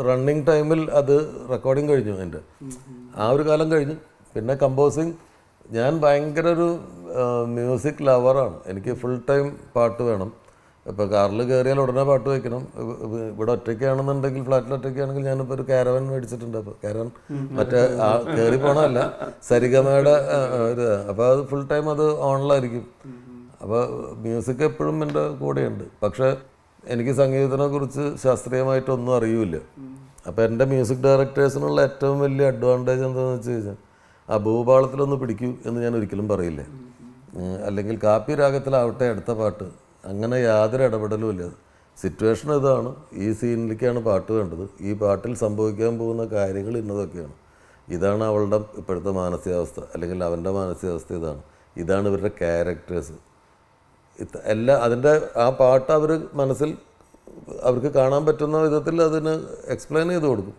റണ്ണിങ് ടൈമിൽ അത് റെക്കോർഡിങ് കഴിഞ്ഞു എൻ്റെ ആ ഒരു കാലം കഴിഞ്ഞു പിന്നെ കമ്പോസിങ് ഞാൻ ഭയങ്കര ഒരു മ്യൂസിക് ലവറാണ് എനിക്ക് ഫുൾ ടൈം പാട്ട് വേണം അപ്പോൾ കാറിൽ കയറിയാൽ ഉടനെ പാട്ട് വയ്ക്കണം ഇവിടെ ഒറ്റയ്ക്കാണെന്നുണ്ടെങ്കിൽ ഫ്ലാറ്റിൽ ഒറ്റയ്ക്കാണെങ്കിൽ ഞാനിപ്പോൾ ഒരു കാരവൻ മേടിച്ചിട്ടുണ്ട് അപ്പോൾ കാരവൻ മറ്റേ ആ കയറി പോകണമല്ല സരിഗമയുടെ ഒരു അപ്പോൾ അത് ഫുൾ ടൈം അത് ഓണിലായിരിക്കും അപ്പോൾ മ്യൂസിക് എപ്പോഴും എൻ്റെ കൂടെയുണ്ട് പക്ഷേ എനിക്ക് സംഗീതത്തിനെ കുറിച്ച് ശാസ്ത്രീയമായിട്ടൊന്നും അറിയില്ല അപ്പോൾ എൻ്റെ മ്യൂസിക് ഡയറക്ടേഴ്സിനുള്ള ഏറ്റവും വലിയ അഡ്വാൻറ്റേജ് എന്താണെന്ന് വെച്ച് കഴിഞ്ഞാൽ ആ ഭൂപാളത്തിലൊന്ന് പിടിക്കൂ എന്ന് ഞാൻ ഒരിക്കലും പറയില്ല അല്ലെങ്കിൽ കാപ്പി രാഗത്തിലാവട്ടെ അടുത്ത പാട്ട് അങ്ങനെ യാതൊരു ഇടപെടലും ഇല്ല സിറ്റുവേഷൻ ഇതാണ് ഈ സീനിലേക്കാണ് പാട്ട് വേണ്ടത് ഈ പാട്ടിൽ സംഭവിക്കാൻ പോകുന്ന കാര്യങ്ങൾ ഇന്നതൊക്കെയാണ് ഇതാണ് അവളുടെ ഇപ്പോഴത്തെ മാനസികാവസ്ഥ അല്ലെങ്കിൽ അവൻ്റെ മാനസികാവസ്ഥ ഇതാണ് ഇതാണ് ഇവരുടെ ക്യാരക്ടേഴ്സ് എല്ലാ അതിൻ്റെ ആ പാട്ട് അവർ മനസ്സിൽ അവർക്ക് കാണാൻ പറ്റുന്ന വിധത്തിൽ അതിന് എക്സ്പ്ലെയിൻ ചെയ്ത് കൊടുക്കും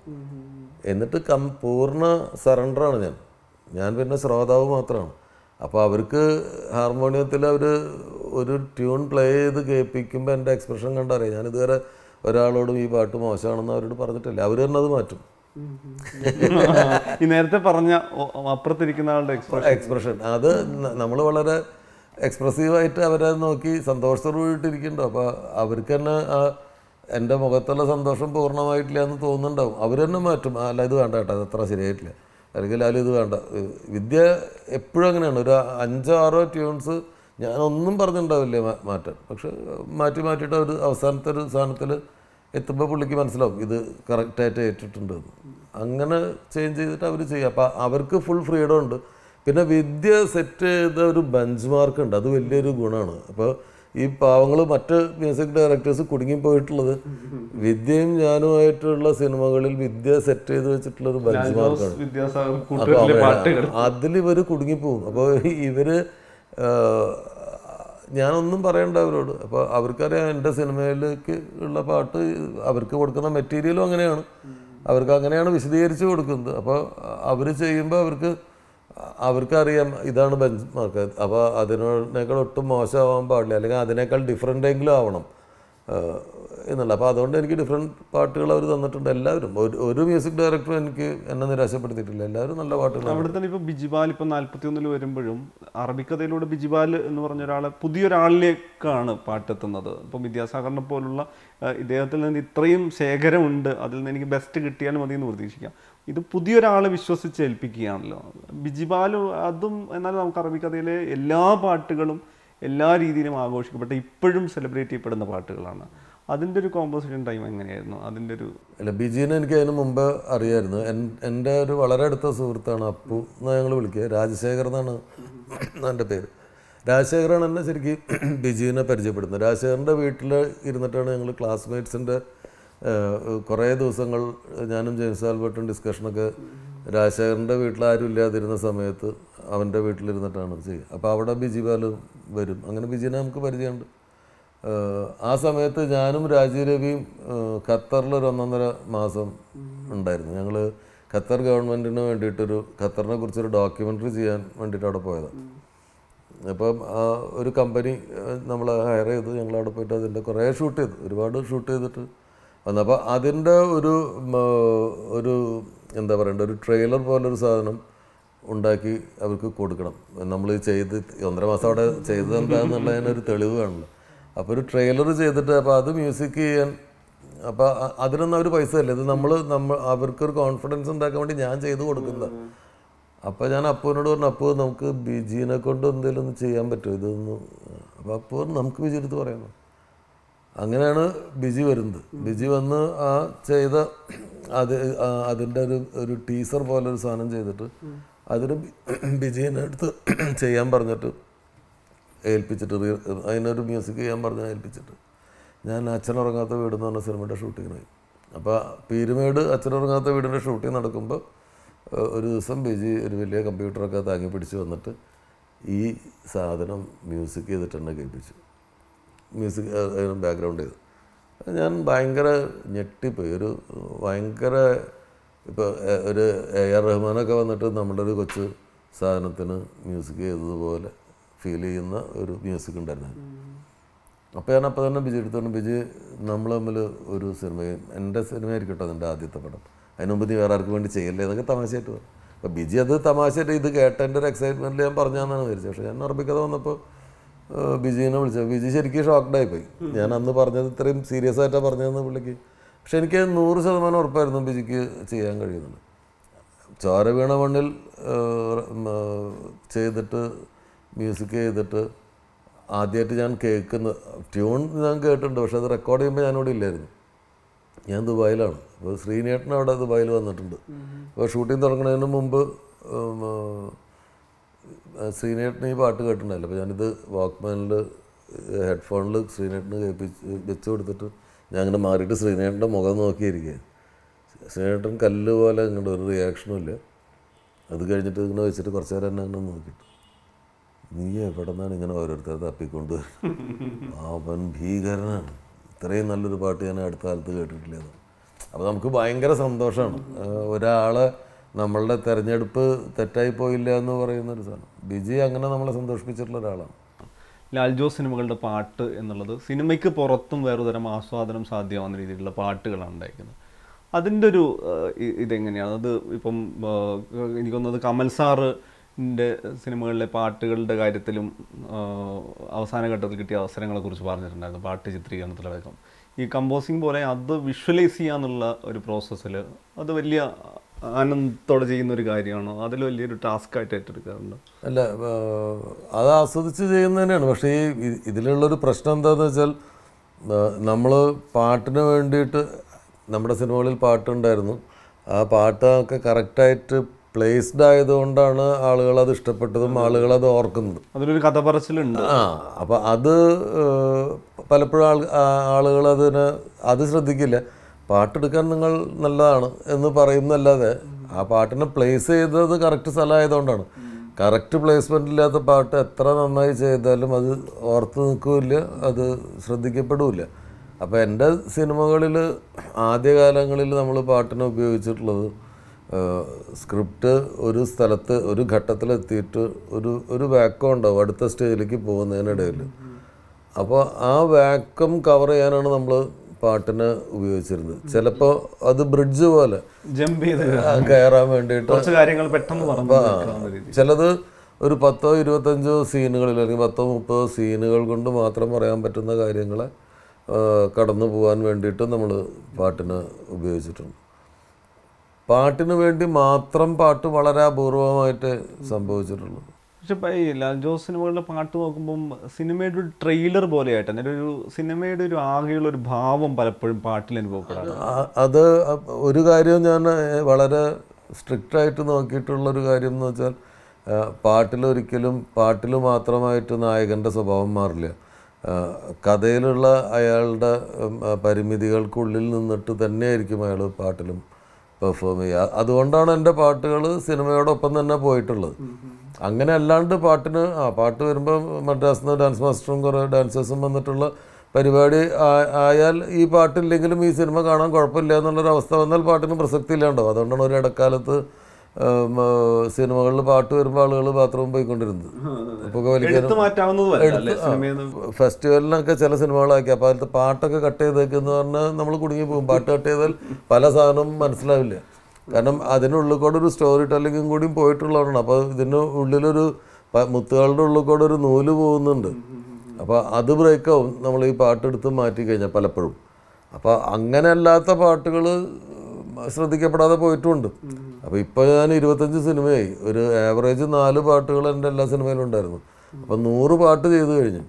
എന്നിട്ട് കം പൂർണ്ണ സറണ്ടറാണ് ഞാൻ ഞാൻ പിന്നെ ശ്രോതാവ് മാത്രമാണ് അപ്പോൾ അവർക്ക് ഹാർമോണിയത്തിൽ അവർ ഒരു ട്യൂൺ പ്ലേ ചെയ്ത് കേൾപ്പിക്കുമ്പോൾ എൻ്റെ എക്സ്പ്രഷൻ കണ്ടറിയാം ഞാൻ ഇതുവരെ ഒരാളോടും ഈ പാട്ട് മോശമാണെന്ന് അവരോട് പറഞ്ഞിട്ടില്ല അവർ തന്നെ അത് മാറ്റും ഈ നേരത്തെ പറഞ്ഞ അപ്പുറത്തിരിക്കുന്ന ആളുടെ എക്സ്പ്രഷൻ അത് നമ്മൾ വളരെ എക്സ്പ്രസീവായിട്ട് അവരെ നോക്കി സന്തോഷത്തോടുകൂടിയിട്ടിരിക്കുന്നുണ്ടോ അപ്പോൾ അവർക്ക് തന്നെ ആ എൻ്റെ മുഖത്തുള്ള സന്തോഷം പൂർണ്ണമായിട്ടില്ല എന്ന് തോന്നുന്നുണ്ടാവും അവർ തന്നെ മാറ്റും അല്ല ഇത് വേണ്ട കേട്ടോ അത്ര ശരിയായിട്ടില്ല അല്ലെങ്കിൽ അല്ല ഇത് വേണ്ട വിദ്യ എപ്പോഴും അങ്ങനെയാണ് ഒരു അഞ്ചോ ആറോ ട്യൂൺസ് ഞാനൊന്നും പറഞ്ഞിട്ടുണ്ടാവില്ല മാറ്റാൻ പക്ഷെ മാറ്റി മാറ്റിയിട്ട് ഒരു അവസാനത്തെ ഒരു സാധനത്തിൽ എത്തുമ്പോൾ പുള്ളിക്ക് മനസ്സിലാവും ഇത് കറക്റ്റായിട്ട് ഏറ്റിട്ടുണ്ട് അങ്ങനെ ചേഞ്ച് ചെയ്തിട്ട് അവർ ചെയ്യുക അപ്പോൾ അവർക്ക് ഫുൾ ഫ്രീഡം ഉണ്ട് പിന്നെ വിദ്യ സെറ്റ് ചെയ്ത ഒരു ബെഞ്ച് മാർക്ക് ഉണ്ട് അത് വലിയൊരു ഗുണമാണ് അപ്പോൾ ഈ പാവങ്ങൾ മറ്റ് മ്യൂസിക് ഡയറക്ടേഴ്സ് പോയിട്ടുള്ളത് വിദ്യയും ഞാനുമായിട്ടുള്ള സിനിമകളിൽ വിദ്യ സെറ്റ് ചെയ്ത് വെച്ചിട്ടുള്ള ഒരു ബെഞ്ച് മാർക്കാണ് അപ്പോൾ അതിലിവർ കുടുങ്ങിപ്പോകും അപ്പോൾ ഇവർ ഞാനൊന്നും പറയണ്ട അവരോട് അപ്പോൾ അവർക്കറിയാം എൻ്റെ സിനിമയിലേക്ക് ഉള്ള പാട്ട് അവർക്ക് കൊടുക്കുന്ന മെറ്റീരിയലും അങ്ങനെയാണ് അവർക്ക് അങ്ങനെയാണ് വിശദീകരിച്ച് കൊടുക്കുന്നത് അപ്പോൾ അവർ ചെയ്യുമ്പോൾ അവർക്ക് അവർക്കറിയാം ഇതാണ് ബെഞ്ച് മാർക്ക് അപ്പോൾ അതിനേക്കാൾ ഒട്ടും മോശമാവാൻ പാടില്ല അല്ലെങ്കിൽ അതിനേക്കാൾ ഡിഫറെൻ്റ് എങ്കിലും ആവണം എന്നുള്ളത് അപ്പോൾ അതുകൊണ്ട് എനിക്ക് ഡിഫറെൻറ്റ് പാട്ടുകൾ അവർ തന്നിട്ടുണ്ട് എല്ലാവരും ഒരു ഒരു മ്യൂസിക് ഡയറക്ടറും എനിക്ക് എന്നെ നിരാശപ്പെടുത്തിയിട്ടില്ല എല്ലാവരും നല്ല പാട്ടുകൾ അവിടെ തന്നെ ഇപ്പോൾ ബിജിബാൽ ഇപ്പോൾ നാൽപ്പത്തി ഒന്നിൽ വരുമ്പോഴും അറബിക്കഥയിലൂടെ ബിജിബാൽ എന്ന് പറഞ്ഞ ഒരാളെ പുതിയൊരാളിലേക്കാണ് പാട്ടെത്തുന്നത് ഇപ്പം വിദ്യാസാഗറിനെ പോലുള്ള ഇദ്ദേഹത്തിൽ നിന്ന് ഇത്രയും ശേഖരമുണ്ട് അതിൽ നിന്ന് എനിക്ക് ബെസ്റ്റ് കിട്ടിയാൽ മതി എന്ന് പ്രതീക്ഷിക്കാം ഇത് പുതിയൊരാളെ വിശ്വസിച്ച് ഏൽപ്പിക്കുകയാണല്ലോ ബിജിബാൽ അതും എന്നാൽ നമുക്ക് അറബിക്കഥയിലെ എല്ലാ പാട്ടുകളും എല്ലാ രീതിയിലും ആഘോഷിക്കപ്പെട്ട ഇപ്പോഴും സെലിബ്രേറ്റ് ചെയ്യപ്പെടുന്ന പാട്ടുകളാണ് അതിൻ്റെ ഒരു കോമ്പോസിഷൻ ടൈം എങ്ങനെയായിരുന്നു അതിൻ്റെ ഒരു അല്ല ബിജീനെ എനിക്ക് അതിന് മുമ്പ് അറിയായിരുന്നു എൻ്റെ ഒരു വളരെ അടുത്ത സുഹൃത്താണ് അപ്പു എന്നാണ് ഞങ്ങൾ വിളിക്കുക രാജശേഖർ എന്നാണ് എൻ്റെ പേര് രാജശേഖരാണ് എന്നെ ശരിക്കും ബിജീനെ പരിചയപ്പെടുന്നത് രാജശേഖരൻ്റെ വീട്ടിൽ ഇരുന്നിട്ടാണ് ഞങ്ങൾ ക്ലാസ്മേറ്റ്സിൻ്റെ കുറേ ദിവസങ്ങൾ ഞാനും ജെയിംസ് ആൽബർട്ടും ഡിസ്കഷനൊക്കെ രാജശേഖരൻ്റെ വീട്ടിൽ ആരും ഇല്ലാതിരുന്ന സമയത്ത് അവൻ്റെ വീട്ടിലിരുന്നിട്ടാണ് ചെയ്യുക അപ്പോൾ അവിടെ ബിജി ബാലും വരും അങ്ങനെ ബിജിനെ നമുക്ക് പരിചയമുണ്ട് ആ സമയത്ത് ഞാനും രാജീരവിയും രവിയും ഖത്തറിൽ ഒരു ഒന്നൊന്നര മാസം ഉണ്ടായിരുന്നു ഞങ്ങൾ ഖത്തർ ഗവൺമെൻറ്റിന് വേണ്ടിയിട്ടൊരു ഖത്തറിനെ കുറിച്ചൊരു ഡോക്യുമെൻ്ററി ചെയ്യാൻ വേണ്ടിയിട്ട് അവിടെ പോയതാണ് അപ്പം ഒരു കമ്പനി നമ്മൾ ഹയർ ചെയ്ത് ഞങ്ങൾ അവിടെ പോയിട്ട് അതിൻ്റെ കുറേ ഷൂട്ട് ചെയ്തു ഒരുപാട് ഷൂട്ട് ചെയ്തിട്ട് വന്നു അപ്പോൾ അതിൻ്റെ ഒരു ഒരു എന്താ പറയണ്ട ഒരു ട്രെയിലർ പോലൊരു സാധനം ഉണ്ടാക്കി അവർക്ക് കൊടുക്കണം നമ്മൾ ചെയ്ത് ഒന്നര മാസം അവിടെ ചെയ്തതെന്താണെന്നുള്ളതിനൊരു തെളിവ് കാണുള്ളൂ അപ്പോൾ ഒരു ട്രെയിലർ ചെയ്തിട്ട് അപ്പോൾ അത് മ്യൂസിക് ചെയ്യാൻ അപ്പോൾ അതിനൊന്നും അവർ പൈസ അല്ല ഇത് നമ്മൾ നമ്മൾ ഒരു കോൺഫിഡൻസ് ഉണ്ടാക്കാൻ വേണ്ടി ഞാൻ ചെയ്തു കൊടുക്കുന്നത് അപ്പോൾ ഞാൻ അപ്പുവിനോട് പറഞ്ഞു അപ്പു നമുക്ക് ബിജിനെ കൊണ്ട് എന്തെങ്കിലും ഒന്ന് ചെയ്യാൻ പറ്റുമോ ഇതൊന്ന് അപ്പോൾ അപ്പു നമുക്ക് ബിജി എടുത്ത് പറയുന്നു അങ്ങനെയാണ് ബിജി വരുന്നത് ബിജി വന്ന് ആ ചെയ്ത അത് അതിൻ്റെ ഒരു ഒരു ടീസർ പോലെ ഒരു സാധനം ചെയ്തിട്ട് അതിന് ബിജിനെ അടുത്ത് ചെയ്യാൻ പറഞ്ഞിട്ട് ഏൽപ്പിച്ചിട്ട് റീ അതിനൊരു മ്യൂസിക് ചെയ്യാൻ പറഞ്ഞാൽ ഏൽപ്പിച്ചിട്ട് ഞാൻ അച്ഛനുറങ്ങാത്ത വീട് എന്ന് പറഞ്ഞ സിനിമയുടെ ഷൂട്ടിങ്ങിനായി അപ്പോൾ പീരുമേട് അച്ഛനുറങ്ങാത്ത വീടിൻ്റെ ഷൂട്ടിംഗ് നടക്കുമ്പോൾ ഒരു ദിവസം ബിജി ഒരു വലിയ കമ്പ്യൂട്ടറൊക്കെ താങ്ങി പിടിച്ച് വന്നിട്ട് ഈ സാധനം മ്യൂസിക് ചെയ്തിട്ടുണ്ട് കേൾപ്പിച്ചു മ്യൂസിക് അതിനും ബാക്ക്ഗ്രൗണ്ട് ചെയ്തു ഞാൻ ഭയങ്കര ഞെട്ടിപ്പോയി ഒരു ഭയങ്കര ഇപ്പോൾ ഒരു എ ആർ റഹ്മാനൊക്കെ വന്നിട്ട് നമ്മുടെ ഒരു കൊച്ചു സാധനത്തിന് മ്യൂസിക് ചെയ്തതുപോലെ ഫീൽ ചെയ്യുന്ന ഒരു മ്യൂസിക് ഉണ്ടായിരുന്നു അപ്പോൾ ഞാൻ അപ്പോൾ തന്നെ ബിജി എടുത്തോണ്ട് ബിജി നമ്മൾ തമ്മിൽ ഒരു സിനിമ എൻ്റെ സിനിമയായിരിക്കട്ടോ അതിൻ്റെ ആദ്യത്തെ പടം അതിന് മുമ്പ് നീ വേറെ ആർക്കും വേണ്ടി ചെയ്യില്ലേ എന്നൊക്കെ തമാശയായിട്ട് പറഞ്ഞു അപ്പോൾ ബിജി അത് തമാശയായിട്ട് ഇത് എൻ്റെ ഒരു എക്സൈറ്റ്മെൻറ്റിൽ ഞാൻ പറഞ്ഞാന്നാണ് വിചാരിച്ചത് പക്ഷേ ഞാൻ ഉറപ്പിക്കാതെ വന്നപ്പോൾ ബിജീനെ വിളിച്ചത് ബിജി ശരിക്കും ഷോക്ക്ഡായി പോയി ഞാൻ അന്ന് പറഞ്ഞത് ഇത്രയും സീരിയസ് ആയിട്ടാണ് പറഞ്ഞതെന്ന് പുള്ളിക്ക് പക്ഷെ എനിക്ക് നൂറ് ശതമാനം ഉറപ്പായിരുന്നു ബിജിക്ക് ചെയ്യാൻ കഴിയുന്നുണ്ട് ചോര വീണ മണ്ണിൽ ചെയ്തിട്ട് മ്യൂസിക് ചെയ്തിട്ട് ആദ്യമായിട്ട് ഞാൻ കേൾക്കുന്ന ട്യൂൺ ഞാൻ കേട്ടിട്ടുണ്ട് പക്ഷേ അത് റെക്കോർഡ് ചെയ്യുമ്പോൾ ഞാനിവിടെ ഇല്ലായിരുന്നു ഞാൻ ദുബായിലാണ് അപ്പോൾ ശ്രീനേട്ടൻ അവിടെ ദുബായിൽ വന്നിട്ടുണ്ട് അപ്പോൾ ഷൂട്ടിംഗ് തുടങ്ങുന്നതിന് മുമ്പ് ശ്രീനേട്ടൻ ഈ പാട്ട് കേട്ടിട്ടുണ്ടായില്ല അപ്പോൾ ഞാനിത് വാക്ക്മാനിൽ ഹെഡ്ഫോണിൽ ശ്രീനേട്ടന് കേൾപ്പിച്ച് വെച്ച് കൊടുത്തിട്ട് ഞാൻ അങ്ങനെ മാറിയിട്ട് ശ്രീനേട്ടൻ്റെ മുഖം നോക്കിയിരിക്കുകയാണ് ശ്രീനേട്ടൻ കല്ല് പോലെ അങ്ങോട്ട് ഒരു റിയാക്ഷനും ഇല്ല അത് കഴിഞ്ഞിട്ട് ഇങ്ങനെ വെച്ചിട്ട് കുറച്ച് നേരം എന്നെ അങ്ങനെ നോക്കിയിട്ട് നീ എവിടെ നിന്നാണ് ഇങ്ങനെ ഓരോരുത്തരെ തപ്പിക്കൊണ്ട് അവൻ ഭീകരനാണ് ഇത്രയും നല്ലൊരു പാട്ട് ഞാൻ അടുത്ത കാലത്ത് കേട്ടിട്ടില്ല അപ്പോൾ നമുക്ക് ഭയങ്കര സന്തോഷമാണ് ഒരാളെ നമ്മളുടെ തിരഞ്ഞെടുപ്പ് തെറ്റായി പോയില്ല എന്ന് പറയുന്ന ഒരു സാധനം ബിജി അങ്ങനെ നമ്മളെ സന്തോഷിപ്പിച്ചിട്ടുള്ള ഒരാളാണ് ലാൽ സിനിമകളുടെ പാട്ട് എന്നുള്ളത് സിനിമയ്ക്ക് പുറത്തും വേറെ തരം ആസ്വാദനം സാധ്യമാകുന്ന രീതിയിലുള്ള പാട്ടുകളാണ് ഉണ്ടായിരിക്കുന്നത് അതിൻ്റെ ഒരു ഇതെങ്ങനെയാണ് അത് ഇപ്പം എനിക്കൊന്നത് കമൽ സാറ് ഇൻ്റെ സിനിമകളിലെ പാട്ടുകളുടെ കാര്യത്തിലും അവസാന ഘട്ടത്തിൽ കിട്ടിയ അവസരങ്ങളെക്കുറിച്ച് പറഞ്ഞിട്ടുണ്ടായിരുന്നു പാട്ട് ചിത്രീകരണത്തിലടക്കം ഈ കമ്പോസിങ് പോലെ അത് വിഷ്വലൈസ് ചെയ്യാന്നുള്ള ഒരു പ്രോസസ്സിൽ അത് വലിയ ആനന്ദത്തോടെ ചെയ്യുന്ന ഒരു കാര്യമാണോ അതിൽ വലിയൊരു ടാസ്ക്കായിട്ട് ഏറ്റെടുക്കാറുണ്ട് അല്ല അത് ആസ്വദിച്ച് ചെയ്യുന്നത് തന്നെയാണ് പക്ഷേ ഈ ഇതിലുള്ളൊരു പ്രശ്നം എന്താണെന്ന് വെച്ചാൽ നമ്മൾ പാട്ടിന് വേണ്ടിയിട്ട് നമ്മുടെ സിനിമകളിൽ പാട്ടുണ്ടായിരുന്നു ആ പാട്ടൊക്കെ കറക്റ്റായിട്ട് പ്ലേസ്ഡ് ആയതുകൊണ്ടാണ് ആളുകൾ അത് ഇഷ്ടപ്പെട്ടതും ആളുകൾ അത് ഓർക്കുന്നത് അതിലൊരു കഥ പറച്ചിലുണ്ട് ആ അപ്പോൾ അത് പലപ്പോഴും ആൾ ആളുകൾ അതിന് അത് ശ്രദ്ധിക്കില്ല പാട്ടെടുക്കാൻ നിങ്ങൾ നല്ലതാണ് എന്ന് പറയുന്നല്ലാതെ ആ പാട്ടിനെ പ്ലേസ് ചെയ്തത് കറക്റ്റ് സ്ഥലമായതുകൊണ്ടാണ് കറക്റ്റ് പ്ലേസ്മെൻ്റ് ഇല്ലാത്ത പാട്ട് എത്ര നന്നായി ചെയ്താലും അത് ഓർത്ത് നിൽക്കില്ല അത് ശ്രദ്ധിക്കപ്പെടില്ല അപ്പോൾ എൻ്റെ സിനിമകളിൽ ആദ്യകാലങ്ങളിൽ നമ്മൾ പാട്ടിനെ ഉപയോഗിച്ചിട്ടുള്ളത് സ്ക്രിപ്റ്റ് ഒരു സ്ഥലത്ത് ഒരു ഘട്ടത്തിലെത്തിയിട്ട് ഒരു ഒരു വാക്കം ഉണ്ടാവും അടുത്ത സ്റ്റേജിലേക്ക് പോകുന്നതിനിടയിൽ അപ്പോൾ ആ വാക്കം കവർ ചെയ്യാനാണ് നമ്മൾ പാട്ടിന് ഉപയോഗിച്ചിരുന്നത് ചിലപ്പോൾ അത് ബ്രിഡ്ജ് പോലെ ജമ്പ് ചെയ്ത് കയറാൻ വേണ്ടിയിട്ട് കാര്യങ്ങൾ പെട്ടെന്ന് ചിലത് ഒരു പത്തോ ഇരുപത്തഞ്ചോ സീനുകളിൽ അല്ലെങ്കിൽ പത്തോ മുപ്പതോ സീനുകൾ കൊണ്ട് മാത്രം പറയാൻ പറ്റുന്ന കാര്യങ്ങളെ കടന്നു പോകാൻ വേണ്ടിയിട്ട് നമ്മൾ പാട്ടിന് ഉപയോഗിച്ചിട്ടുണ്ട് പാട്ടിന് വേണ്ടി മാത്രം പാട്ട് വളരെ അപൂർവമായിട്ട് സംഭവിച്ചിട്ടുള്ളൂ പക്ഷെ ഈ ലാൽ സിനിമകളുടെ പാട്ട് നോക്കുമ്പം സിനിമയുടെ ഒരു ട്രെയിലർ പോലെയായിട്ട് അതിൻ്റെ ഒരു സിനിമയുടെ ഒരു ആകെയുള്ള ഒരു ഭാവം പലപ്പോഴും പാട്ടിൽ അനുഭവപ്പെടാം അത് ഒരു കാര്യം ഞാൻ വളരെ സ്ട്രിക്റ്റായിട്ട് നോക്കിയിട്ടുള്ളൊരു കാര്യം എന്ന് വെച്ചാൽ പാട്ടിലൊരിക്കലും പാട്ടിൽ മാത്രമായിട്ട് നായകൻ്റെ സ്വഭാവം മാറില്ല കഥയിലുള്ള അയാളുടെ പരിമിതികൾക്കുള്ളിൽ നിന്നിട്ട് തന്നെയായിരിക്കും അയാൾ പാട്ടിലും പെർഫോം ചെയ്യുക അതുകൊണ്ടാണ് എൻ്റെ പാട്ടുകൾ സിനിമയോടൊപ്പം തന്നെ പോയിട്ടുള്ളത് അങ്ങനെ അല്ലാണ്ട് പാട്ടിന് ആ പാട്ട് വരുമ്പോൾ മദ്രാസിൽ നിന്ന് ഡാൻസ് മാസ്റ്ററും കുറേ ഡാൻസേഴ്സും വന്നിട്ടുള്ള പരിപാടി ആയാൽ ഈ പാട്ടില്ലെങ്കിലും ഈ സിനിമ കാണാൻ കുഴപ്പമില്ല അവസ്ഥ വന്നാൽ പാട്ടിന് പ്രസക്തി ഇല്ലാണ്ടോ അതുകൊണ്ടാണ് ഒരു ഇടക്കാലത്ത് സിനിമകളിൽ പാട്ട് വരുമ്പോൾ ആളുകൾ ബാത്റൂമിൽ പോയിക്കൊണ്ടിരുന്നത് ഫെസ്റ്റിവലിനൊക്കെ ചില സിനിമകളാക്കി അപ്പോൾ അതിലത്തെ പാട്ടൊക്കെ കട്ട് ചെയ്തേക്കെന്ന് പറഞ്ഞാൽ നമ്മൾ കുടുങ്ങി പോകും പാട്ട് കട്ട് ചെയ്താൽ പല സാധനവും മനസ്സിലാവില്ല കാരണം അതിനുള്ളിൽ കൂടെ ഒരു സ്റ്റോറി ടെല്ലിങ്ങും കൂടിയും പോയിട്ടുള്ളതാണ് അപ്പോൾ ഇതിന് ഉള്ളിലൊരു മുത്തുകളുടെ ഉള്ളിൽ കൂടെ ഒരു നൂല് പോകുന്നുണ്ട് അപ്പോൾ അത് ബ്രേക്കാവും നമ്മൾ ഈ പാട്ടെടുത്ത് മാറ്റി കഴിഞ്ഞാൽ പലപ്പോഴും അപ്പോൾ അങ്ങനെ അല്ലാത്ത പാട്ടുകൾ ശ്രദ്ധിക്കപ്പെടാതെ പോയിട്ടുമുണ്ട് അപ്പോൾ ഇപ്പോൾ ഞാൻ ഇരുപത്തഞ്ച് സിനിമയായി ഒരു ആവറേജ് നാല് പാട്ടുകൾ എൻ്റെ എല്ലാ സിനിമയിലും ഉണ്ടായിരുന്നു അപ്പം നൂറ് പാട്ട് ചെയ്തു കഴിഞ്ഞു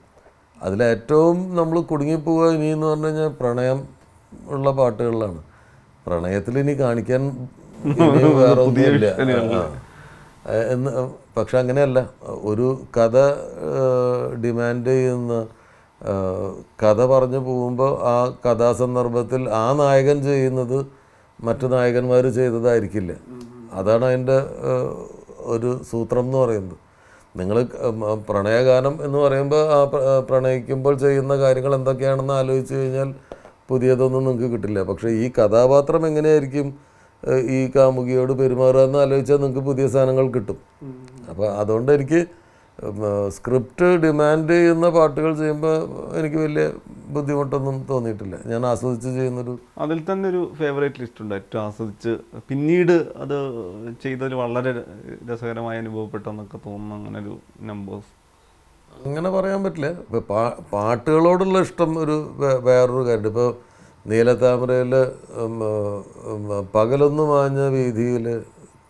അതിലേറ്റവും നമ്മൾ കുടുങ്ങിപ്പോവുക ഇനി എന്ന് പറഞ്ഞു കഴിഞ്ഞാൽ പ്രണയം ഉള്ള പാട്ടുകളിലാണ് പ്രണയത്തിൽ ഇനി കാണിക്കാൻ വേറെ ഒന്നുമില്ല എന്ന് പക്ഷെ അങ്ങനെയല്ല ഒരു കഥ ഡിമാൻഡ് ചെയ്യുന്ന കഥ പറഞ്ഞു പോകുമ്പോൾ ആ കഥാസന്ദർഭത്തിൽ ആ നായകൻ ചെയ്യുന്നത് മറ്റു നായകന്മാർ ചെയ്തതായിരിക്കില്ല അതാണ് അതിൻ്റെ ഒരു സൂത്രം എന്ന് പറയുന്നത് നിങ്ങൾ പ്രണയഗാനം എന്ന് പറയുമ്പോൾ ആ പ്രണയിക്കുമ്പോൾ ചെയ്യുന്ന കാര്യങ്ങൾ എന്തൊക്കെയാണെന്ന് ആലോചിച്ച് കഴിഞ്ഞാൽ പുതിയതൊന്നും നിങ്ങൾക്ക് കിട്ടില്ല പക്ഷേ ഈ കഥാപാത്രം എങ്ങനെയായിരിക്കും ഈ കാമുകിയോട് പെരുമാറുക എന്ന് ആലോചിച്ചാൽ നിങ്ങൾക്ക് പുതിയ സാധനങ്ങൾ കിട്ടും അപ്പോൾ അതുകൊണ്ട് എനിക്ക് സ്ക്രിപ്റ്റ് ഡിമാൻഡ് ചെയ്യുന്ന പാട്ടുകൾ ചെയ്യുമ്പോൾ എനിക്ക് വലിയ ബുദ്ധിമുട്ടൊന്നും തോന്നിയിട്ടില്ല ഞാൻ ആസ്വദിച്ച് ചെയ്യുന്നൊരു അതിൽ തന്നെ ഒരു ഫേവറേറ്റ് ലിസ്റ്റ് ഉണ്ട് ഏറ്റവും ആസ്വദിച്ച് പിന്നീട് അത് ചെയ്തൊരു വളരെ രസകരമായി അനുഭവപ്പെട്ടെന്നൊക്കെ തോന്നുന്ന അങ്ങനെ ഒരു നമ്പേഴ്സ് അങ്ങനെ പറയാൻ പറ്റില്ല ഇപ്പോൾ പാ പാട്ടുകളോടുള്ള ഇഷ്ടം ഒരു വേറൊരു കാര്യം ഇപ്പോൾ നീലത്താമരയിൽ പകലൊന്നു മാഞ്ഞ വീതിയിൽ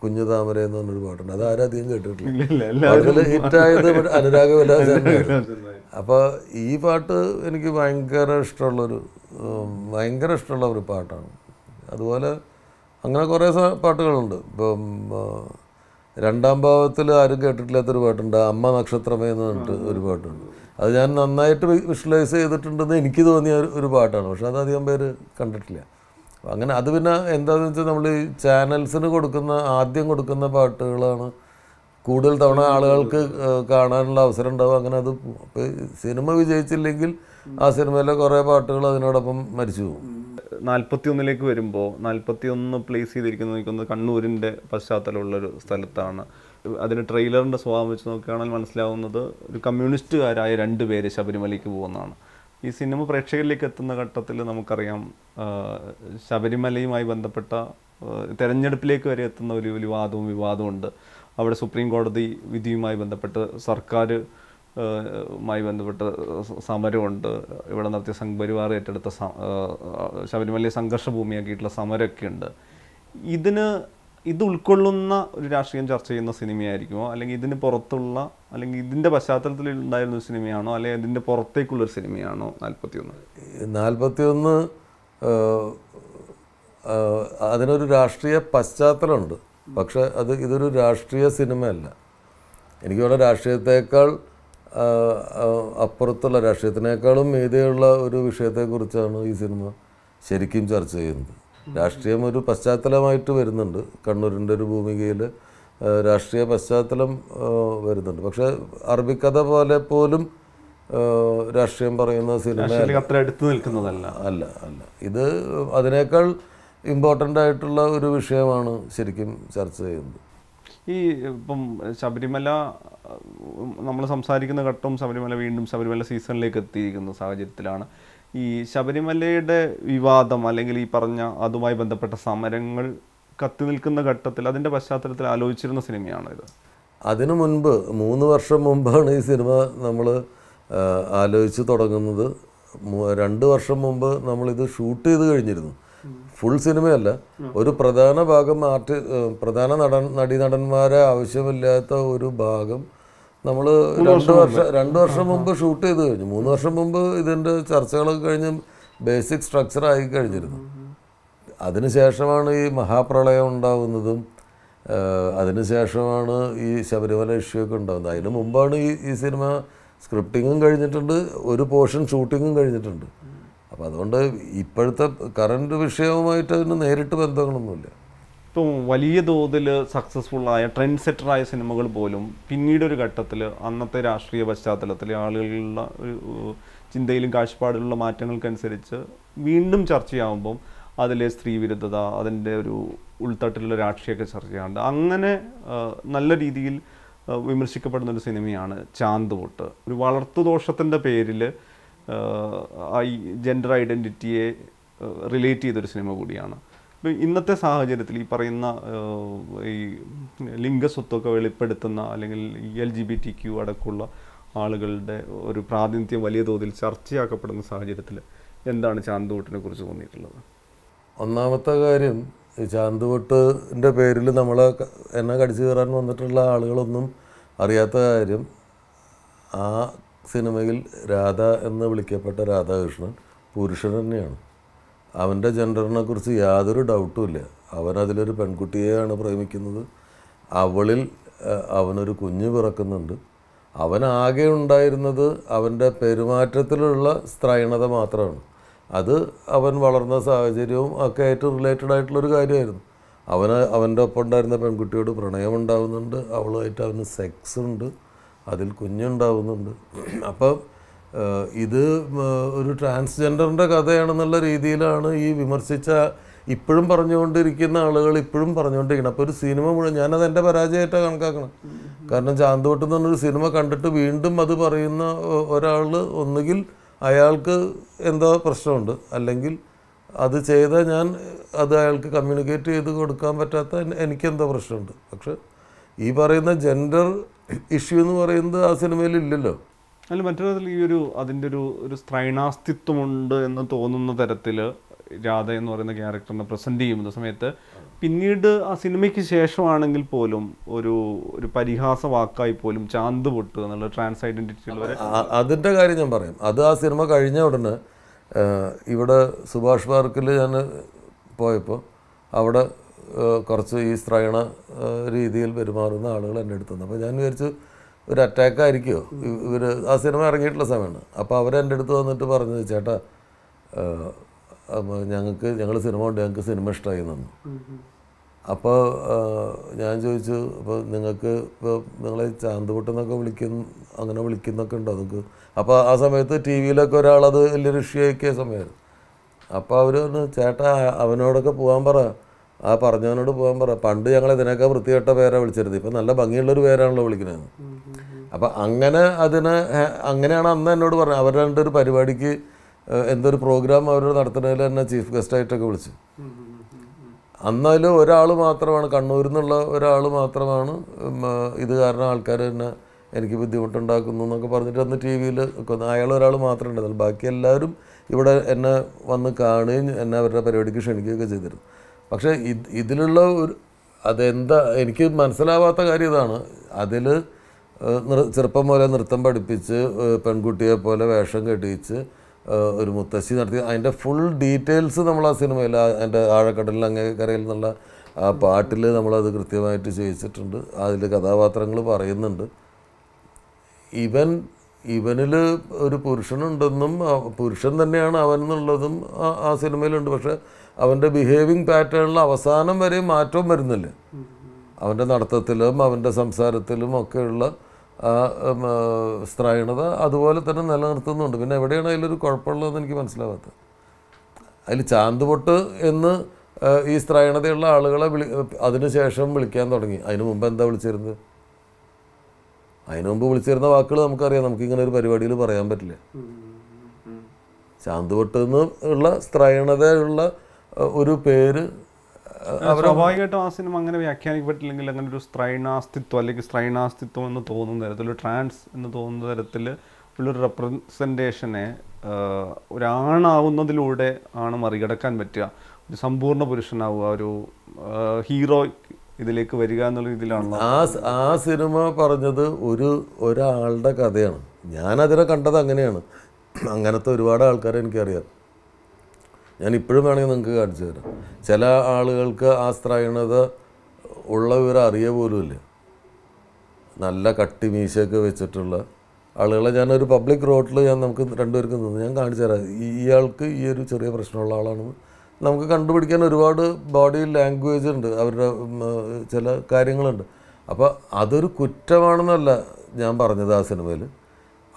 കുഞ്ഞു താമര എന്ന് പറഞ്ഞൊരു പാട്ടുണ്ട് അത് ആരും അധികം കേട്ടിട്ടില്ല ഹിറ്റായത് അനുരാഗ വിലാസനായിരുന്നു അപ്പോൾ ഈ പാട്ട് എനിക്ക് ഭയങ്കര ഇഷ്ടമുള്ളൊരു ഭയങ്കര ഇഷ്ടമുള്ള ഒരു പാട്ടാണ് അതുപോലെ അങ്ങനെ കുറേ പാട്ടുകളുണ്ട് ഇപ്പം രണ്ടാം ഭാവത്തിൽ ആരും കേട്ടിട്ടില്ലാത്തൊരു പാട്ടുണ്ട് അമ്മ നക്ഷത്രമേ എന്ന് പറഞ്ഞിട്ട് ഒരു പാട്ടുണ്ട് അത് ഞാൻ നന്നായിട്ട് വിഷ്വലൈസ് ചെയ്തിട്ടുണ്ടെന്ന് എനിക്ക് തോന്നിയ ഒരു പാട്ടാണ് പക്ഷെ അത് അധികം പേര് കണ്ടിട്ടില്ല അങ്ങനെ അത് പിന്നെ എന്താണെന്ന് വെച്ചാൽ നമ്മൾ ചാനൽസിന് കൊടുക്കുന്ന ആദ്യം കൊടുക്കുന്ന പാട്ടുകളാണ് കൂടുതൽ തവണ ആളുകൾക്ക് കാണാനുള്ള അവസരം ഉണ്ടാവും അങ്ങനെ അത് സിനിമ വിജയിച്ചില്ലെങ്കിൽ ആ സിനിമയിലെ കുറേ പാട്ടുകൾ അതിനോടൊപ്പം മരിച്ചു പോകും നാൽപ്പത്തി ഒന്നിലേക്ക് വരുമ്പോൾ നാൽപ്പത്തി ഒന്ന് പ്ലേസ് ചെയ്തിരിക്കുന്നത് നിൽക്കുന്നത് കണ്ണൂരിൻ്റെ പശ്ചാത്തലമുള്ളൊരു സ്ഥലത്താണ് അതിന് ട്രെയിലറിൻ്റെ സ്വഭാവം വെച്ച് നോക്കുകയാണെങ്കിൽ മനസ്സിലാവുന്നത് ഒരു കമ്മ്യൂണിസ്റ്റുകാരായ രണ്ട് പേര് ശബരിമലയ്ക്ക് പോകുന്നതാണ് ഈ സിനിമ പ്രേക്ഷകരിലേക്ക് എത്തുന്ന ഘട്ടത്തിൽ നമുക്കറിയാം ശബരിമലയുമായി ബന്ധപ്പെട്ട തെരഞ്ഞെടുപ്പിലേക്ക് വരെ എത്തുന്ന ഒരു ഒരു വാദവും വിവാദമുണ്ട് അവിടെ സുപ്രീം കോടതി വിധിയുമായി ബന്ധപ്പെട്ട് സർക്കാർ മായി ബന്ധപ്പെട്ട സമരമുണ്ട് ഇവിടെ നടത്തിയ സംഘപരിവാർ ഏറ്റെടുത്ത ശബരിമലയെ സംഘർഷ ഭൂമിയാക്കിയിട്ടുള്ള സമരമൊക്കെ ഉണ്ട് ഇതിന് ഇത് ഉൾക്കൊള്ളുന്ന ഒരു രാഷ്ട്രീയം ചർച്ച ചെയ്യുന്ന സിനിമയായിരിക്കുമോ അല്ലെങ്കിൽ ഇതിന് പുറത്തുള്ള അല്ലെങ്കിൽ ഇതിൻ്റെ പശ്ചാത്തലത്തിൽ ഉണ്ടായിരുന്ന സിനിമയാണോ അല്ലെങ്കിൽ ഇതിൻ്റെ പുറത്തേക്കുള്ളൊരു സിനിമയാണോ നാൽപ്പത്തിയൊന്ന് നാൽപ്പത്തിയൊന്ന് അതിനൊരു രാഷ്ട്രീയ പശ്ചാത്തലമുണ്ട് പക്ഷെ അത് ഇതൊരു രാഷ്ട്രീയ സിനിമയല്ല എനിക്ക് തോന്നുന്ന രാഷ്ട്രീയത്തെക്കാൾ അപ്പുറത്തുള്ള രാഷ്ട്രീയത്തിനേക്കാളും മീതിയുള്ള ഒരു വിഷയത്തെക്കുറിച്ചാണ് ഈ സിനിമ ശരിക്കും ചർച്ച ചെയ്യുന്നത് രാഷ്ട്രീയം ഒരു പശ്ചാത്തലമായിട്ട് വരുന്നുണ്ട് കണ്ണൂരിൻ്റെ ഒരു ഭൂമികയിൽ രാഷ്ട്രീയ പശ്ചാത്തലം വരുന്നുണ്ട് പക്ഷേ അറബിക്കഥ പോലെ പോലും രാഷ്ട്രീയം പറയുന്ന സിനിമ അത്ര അടുത്ത് നിൽക്കുന്നതല്ല അല്ല അല്ല ഇത് അതിനേക്കാൾ ഇമ്പോർട്ടൻ്റ് ആയിട്ടുള്ള ഒരു വിഷയമാണ് ശരിക്കും ചർച്ച ചെയ്യുന്നത് ഈ ഇപ്പം ശബരിമല നമ്മൾ സംസാരിക്കുന്ന ഘട്ടവും ശബരിമല വീണ്ടും ശബരിമല സീസണിലേക്ക് എത്തിയിരിക്കുന്ന സാഹചര്യത്തിലാണ് ഈ ശബരിമലയുടെ വിവാദം അല്ലെങ്കിൽ ഈ പറഞ്ഞ അതുമായി ബന്ധപ്പെട്ട സമരങ്ങൾ കത്തി നിൽക്കുന്ന ഘട്ടത്തിൽ അതിൻ്റെ പശ്ചാത്തലത്തിൽ ആലോചിച്ചിരുന്ന സിനിമയാണ് ഇത് അതിനു മുൻപ് മൂന്ന് വർഷം മുമ്പാണ് ഈ സിനിമ നമ്മൾ ആലോചിച്ച് തുടങ്ങുന്നത് രണ്ട് വർഷം മുമ്പ് നമ്മളിത് ഷൂട്ട് ചെയ്ത് കഴിഞ്ഞിരുന്നു ഫുൾ സിനിമയല്ല ഒരു പ്രധാന ഭാഗം ആർട്ടി പ്രധാന നടൻ നടീനടന്മാരെ ആവശ്യമില്ലാത്ത ഒരു ഭാഗം നമ്മൾ രണ്ട് വർഷം രണ്ട് വർഷം മുമ്പ് ഷൂട്ട് ചെയ്ത് കഴിഞ്ഞു മൂന്ന് വർഷം മുമ്പ് ഇതിൻ്റെ ചർച്ചകളൊക്കെ കഴിഞ്ഞ് ബേസിക് സ്ട്രക്ചർ ആയി കഴിഞ്ഞിരുന്നു അതിനുശേഷമാണ് ഈ മഹാപ്രളയം ഉണ്ടാവുന്നതും അതിനുശേഷമാണ് ഈ ശബരിമല ഇഷ്യൂ ഒക്കെ ഉണ്ടാകുന്നത് അതിന് മുമ്പാണ് ഈ ഈ സിനിമ സ്ക്രിപ്റ്റിങ്ങും കഴിഞ്ഞിട്ടുണ്ട് ഒരു പോർഷൻ ഷൂട്ടിങ്ങും കഴിഞ്ഞിട്ടുണ്ട് അപ്പോൾ അതുകൊണ്ട് ഇപ്പോഴത്തെ കറണ്ട് വിഷയവുമായിട്ട് അതിന് നേരിട്ട് ബന്ധങ്ങളൊന്നുമില്ല ഇപ്പം വലിയ തോതിൽ സക്സസ്ഫുള്ളായ ട്രെൻഡ് സെറ്ററായ സിനിമകൾ പോലും പിന്നീടൊരു ഘട്ടത്തിൽ അന്നത്തെ രാഷ്ട്രീയ പശ്ചാത്തലത്തിൽ ആളുകളിലുള്ള ഒരു ചിന്തയിലും കാഴ്ചപ്പാടിലുള്ള മാറ്റങ്ങൾക്കനുസരിച്ച് വീണ്ടും ചർച്ചയാവുമ്പം അതിലെ സ്ത്രീവിരുദ്ധത അതിൻ്റെ ഒരു ഉൾത്തട്ടിലുള്ള രാഷ്ട്രീയമൊക്കെ ചർച്ച ചെയ്യാറുണ്ട് അങ്ങനെ നല്ല രീതിയിൽ വിമർശിക്കപ്പെടുന്ന ഒരു സിനിമയാണ് ചാന്ത് വോട്ട് ഒരു ദോഷത്തിൻ്റെ പേരിൽ ഈ ജെൻഡർ ഐഡൻറ്റിറ്റിയെ റിലേറ്റ് ചെയ്തൊരു സിനിമ കൂടിയാണ് ഇന്നത്തെ സാഹചര്യത്തിൽ ഈ പറയുന്ന ഈ ലിംഗസ്വത്വമൊക്കെ വെളിപ്പെടുത്തുന്ന അല്ലെങ്കിൽ L G B T Q അടക്കമുള്ള ആളുകളുടെ ഒരു പ്രാതിനിധ്യം വലിയ തോതിൽ ചർച്ചയാക്കപ്പെടുന്ന സാഹചര്യത്തിൽ എന്താണ് ചാന്തുവോട്ടിനെ കുറിച്ച് തോന്നിയിട്ടുള്ളത് ഒന്നാമത്തെ കാര്യം ചാന്തുവോട്ടിൻ്റെ പേരിൽ നമ്മളെ എന്നെ കടിച്ചു കയറാൻ വന്നിട്ടുള്ള ആളുകളൊന്നും അറിയാത്ത കാര്യം ആ സിനിമയിൽ രാധ എന്ന് വിളിക്കപ്പെട്ട രാധാകൃഷ്ണൻ പുരുഷൻ തന്നെയാണ് അവൻ്റെ ജെൻഡറിനെ കുറിച്ച് യാതൊരു ഡൗട്ടുമില്ല അവനതിലൊരു പെൺകുട്ടിയെയാണ് പ്രേമിക്കുന്നത് അവളിൽ അവനൊരു കുഞ്ഞ് പിറക്കുന്നുണ്ട് അവനാകെ ഉണ്ടായിരുന്നത് അവൻ്റെ പെരുമാറ്റത്തിലുള്ള സ്ത്രൈണത മാത്രമാണ് അത് അവൻ വളർന്ന സാഹചര്യവും ഒക്കെ ആയിട്ട് റിലേറ്റഡ് ആയിട്ടുള്ളൊരു കാര്യമായിരുന്നു അവന് അവൻ്റെ ഒപ്പം ഉണ്ടായിരുന്ന പെൺകുട്ടിയോട് പ്രണയം ഉണ്ടാവുന്നുണ്ട് അവളുമായിട്ട് അവന് സെക്സ് ഉണ്ട് അതിൽ കുഞ്ഞുണ്ടാവുന്നുണ്ട് അപ്പം ഇത് ഒരു ട്രാൻസ്ജെൻഡറിൻ്റെ കഥയാണെന്നുള്ള രീതിയിലാണ് ഈ വിമർശിച്ച ഇപ്പോഴും പറഞ്ഞുകൊണ്ടിരിക്കുന്ന ആളുകൾ ഇപ്പോഴും പറഞ്ഞുകൊണ്ടിരിക്കണം അപ്പോൾ ഒരു സിനിമ മുഴുവൻ ഞാനത് എൻ്റെ പരാജയമായിട്ടാണ് കണക്കാക്കണം കാരണം ചാന്തോട്ട് എന്നൊരു പറഞ്ഞൊരു സിനിമ കണ്ടിട്ട് വീണ്ടും അത് പറയുന്ന ഒരാൾ ഒന്നുകിൽ അയാൾക്ക് എന്തോ പ്രശ്നമുണ്ട് അല്ലെങ്കിൽ അത് ചെയ്താൽ ഞാൻ അത് അയാൾക്ക് കമ്മ്യൂണിക്കേറ്റ് ചെയ്ത് കൊടുക്കാൻ പറ്റാത്ത എനിക്കെന്തോ പ്രശ്നമുണ്ട് പക്ഷെ ഈ പറയുന്ന ജെൻഡർ ഇഷ്യൂ എന്ന് പറയുന്നത് ആ സിനിമയിൽ ഇല്ലല്ലോ അതിൽ മറ്റൊരു തരത്തിൽ ഈ ഒരു അതിൻ്റെ ഒരു ഒരു സ്ത്രൈണാസ്തിത്വമുണ്ട് എന്ന് തോന്നുന്ന തരത്തിൽ രാധ എന്ന് പറയുന്ന ക്യാരക്ടറിനെ പ്രസൻറ്റ് ചെയ്യുന്ന സമയത്ത് പിന്നീട് ആ സിനിമയ്ക്ക് ശേഷമാണെങ്കിൽ പോലും ഒരു ഒരു പരിഹാസ വാക്കായി പോലും ചാന്ത് പൊട്ട് എന്നുള്ള ട്രാൻസ് ഐഡൻറ്റിറ്റി അതിൻ്റെ കാര്യം ഞാൻ പറയും അത് ആ സിനിമ കഴിഞ്ഞ ഉടനെ ഇവിടെ സുഭാഷ് പാർക്കിൽ ഞാൻ പോയപ്പോൾ അവിടെ കുറച്ച് ഈ സ്ത്രൈണ രീതിയിൽ പെരുമാറുന്ന ആളുകൾ എൻ്റെ അടുത്തുനിന്ന് അപ്പോൾ ഞാൻ വിചാരിച്ചു ഒരു അറ്റാക്കായിരിക്കുമോ ഇവർ ആ സിനിമ ഇറങ്ങിയിട്ടുള്ള സമയമാണ് അപ്പോൾ അവരെൻ്റെ അടുത്ത് വന്നിട്ട് പറഞ്ഞു ചേട്ടാ ഞങ്ങൾക്ക് ഞങ്ങൾ സിനിമ ഉണ്ട് ഞങ്ങൾക്ക് സിനിമ ഇഷ്ടമായി നിന്നു അപ്പോൾ ഞാൻ ചോദിച്ചു അപ്പോൾ നിങ്ങൾക്ക് ഇപ്പോൾ നിങ്ങളെ ചാന്തുപൊട്ടെന്നൊക്കെ വിളിക്കുന്ന അങ്ങനെ വിളിക്കുന്നൊക്കെ ഉണ്ടോ നിങ്ങൾക്ക് അപ്പോൾ ആ സമയത്ത് ടി വിയിലൊക്കെ ഒരാളത് വലിയൊരു ഇഷ്യൂ ആയിക്കിയ സമയമായിരുന്നു അപ്പോൾ അവർ പറഞ്ഞു ചേട്ടാ അവനോടൊക്കെ പോകാൻ പറ ആ പറഞ്ഞവനോട് പോകാൻ പറ പണ്ട് ഞങ്ങൾ ഇതിനേക്കാൾ വൃത്തികെട്ട പേരാണ് വിളിച്ചിരുന്നത് ഇപ്പം നല്ല ഭംഗിയുള്ളൊരു പേരാണല്ലോ വിളിക്കുന്നത് അപ്പം അങ്ങനെ അതിന് അങ്ങനെയാണ് അന്ന് എന്നോട് പറഞ്ഞത് അവരുടെ അവർ ഒരു പരിപാടിക്ക് എന്തൊരു പ്രോഗ്രാം അവർ നടത്തുന്നതിൽ തന്നെ ചീഫ് ഗസ്റ്റായിട്ടൊക്കെ വിളിച്ചു അന്നതിൽ ഒരാൾ മാത്രമാണ് കണ്ണൂരിൽ നിന്നുള്ള ഒരാൾ മാത്രമാണ് ഇത് കാരണം ആൾക്കാർ തന്നെ എനിക്ക് ബുദ്ധിമുട്ടുണ്ടാക്കുന്നു എന്നൊക്കെ പറഞ്ഞിട്ട് അന്ന് ടി വിയിൽ അയാൾ ഒരാൾ മാത്രമേ ഉണ്ടായിരുന്നു ബാക്കി എല്ലാവരും ഇവിടെ എന്നെ വന്ന് കാണുകയും എന്നെ അവരുടെ പരിപാടിക്ക് ക്ഷണിക്കുകയൊക്കെ ചെയ്തിരുന്നു പക്ഷേ ഇത് ഇതിലുള്ള ഒരു അതെന്താ എനിക്ക് മനസ്സിലാവാത്ത കാര്യം ഇതാണ് അതിൽ ചെറുപ്പം പോലെ നൃത്തം പഠിപ്പിച്ച് പെൺകുട്ടിയെ പോലെ വേഷം കെട്ടിച്ച് ഒരു മുത്തശ്ശി നടത്തി അതിൻ്റെ ഫുൾ ഡീറ്റെയിൽസ് നമ്മൾ ആ സിനിമയിൽ അതിൻ്റെ ആഴക്കടലിൽ അങ്ങേക്കരയിൽ നിന്നുള്ള ആ പാട്ടിൽ നമ്മളത് കൃത്യമായിട്ട് ചെയ്യിച്ചിട്ടുണ്ട് അതിൽ കഥാപാത്രങ്ങൾ പറയുന്നുണ്ട് ഇവൻ ഇവനിൽ ഒരു പുരുഷനുണ്ടെന്നും പുരുഷൻ തന്നെയാണ് അവൻ എന്നുള്ളതും ആ സിനിമയിലുണ്ട് പക്ഷേ അവൻ്റെ ബിഹേവിങ് പാറ്റേണിൽ അവസാനം വരെ മാറ്റവും വരുന്നില്ല അവൻ്റെ നടത്തത്തിലും അവൻ്റെ സംസാരത്തിലും ഒക്കെയുള്ള സ്ത്രൈണത അതുപോലെ തന്നെ നിലനിർത്തുന്നുണ്ട് പിന്നെ എവിടെയാണ് അതിലൊരു കുഴപ്പമുള്ളതെന്ന് എനിക്ക് മനസ്സിലാവാത്തത് അതിൽ ചാന്തുപൊട്ട് എന്ന് ഈ സ്ത്രൈണതയുള്ള ആളുകളെ വിളി അതിനുശേഷം വിളിക്കാൻ തുടങ്ങി അതിനു മുമ്പ് എന്താ വിളിച്ചിരുന്നത് അതിനു മുമ്പ് വിളിച്ചിരുന്ന വാക്കുകൾ നമുക്കറിയാം നമുക്കിങ്ങനെ ഒരു പരിപാടിയിൽ പറയാൻ പറ്റില്ല പൊട്ട് എന്ന് ഉള്ള സ്ത്രൈണതയുള്ള ഒരു പേര് സ്വാഭാവികമായിട്ടും ആ സിനിമ അങ്ങനെ വ്യാഖ്യാനിക്കപ്പെട്ടില്ലെങ്കിൽ അങ്ങനെ ഒരു സ്ത്രൈണാസ്തിത്വം അല്ലെങ്കിൽ സ്ത്രൈണാസ്തിത്വം എന്ന് തോന്നുന്ന തരത്തിൽ ഒരു ട്രാൻസ് എന്ന് തോന്നുന്ന തരത്തിൽ ഉള്ളൊരു റെപ്രസെൻറ്റേഷനെ ഒരാണാവുന്നതിലൂടെ ആണ് മറികടക്കാൻ പറ്റുക ഒരു സമ്പൂർണ്ണ പുരുഷനാവുക ഒരു ഹീറോ ഇതിലേക്ക് വരിക എന്നുള്ള രീതിയിലാണല്ലോ ആ ആ സിനിമ പറഞ്ഞത് ഒരു ഒരാളുടെ കഥയാണ് ഞാനതിനെ കണ്ടത് അങ്ങനെയാണ് അങ്ങനത്തെ ഒരുപാട് ആൾക്കാരെ എനിക്കറിയാം ഞാൻ ഇപ്പോഴും വേണമെങ്കിൽ നിങ്ങൾക്ക് കാണിച്ചു തരാം ചില ആളുകൾക്ക് ആ സ്ത്രൈണത ഉള്ള വിവരം അറിയ ഇല്ല നല്ല കട്ടി മീശയൊക്കെ വെച്ചിട്ടുള്ള ആളുകളെ ഞാനൊരു പബ്ലിക് റോഡിൽ ഞാൻ നമുക്ക് രണ്ടുപേർക്കും തന്നു ഞാൻ കാണിച്ചു തരാം ഇയാൾക്ക് ഈ ഒരു ചെറിയ പ്രശ്നമുള്ള ആളാണെന്ന് നമുക്ക് കണ്ടുപിടിക്കാൻ ഒരുപാട് ബോഡി ലാംഗ്വേജ് ഉണ്ട് അവരുടെ ചില കാര്യങ്ങളുണ്ട് അപ്പോൾ അതൊരു കുറ്റമാണെന്നല്ല ഞാൻ പറഞ്ഞത് ആ സിനിമയിൽ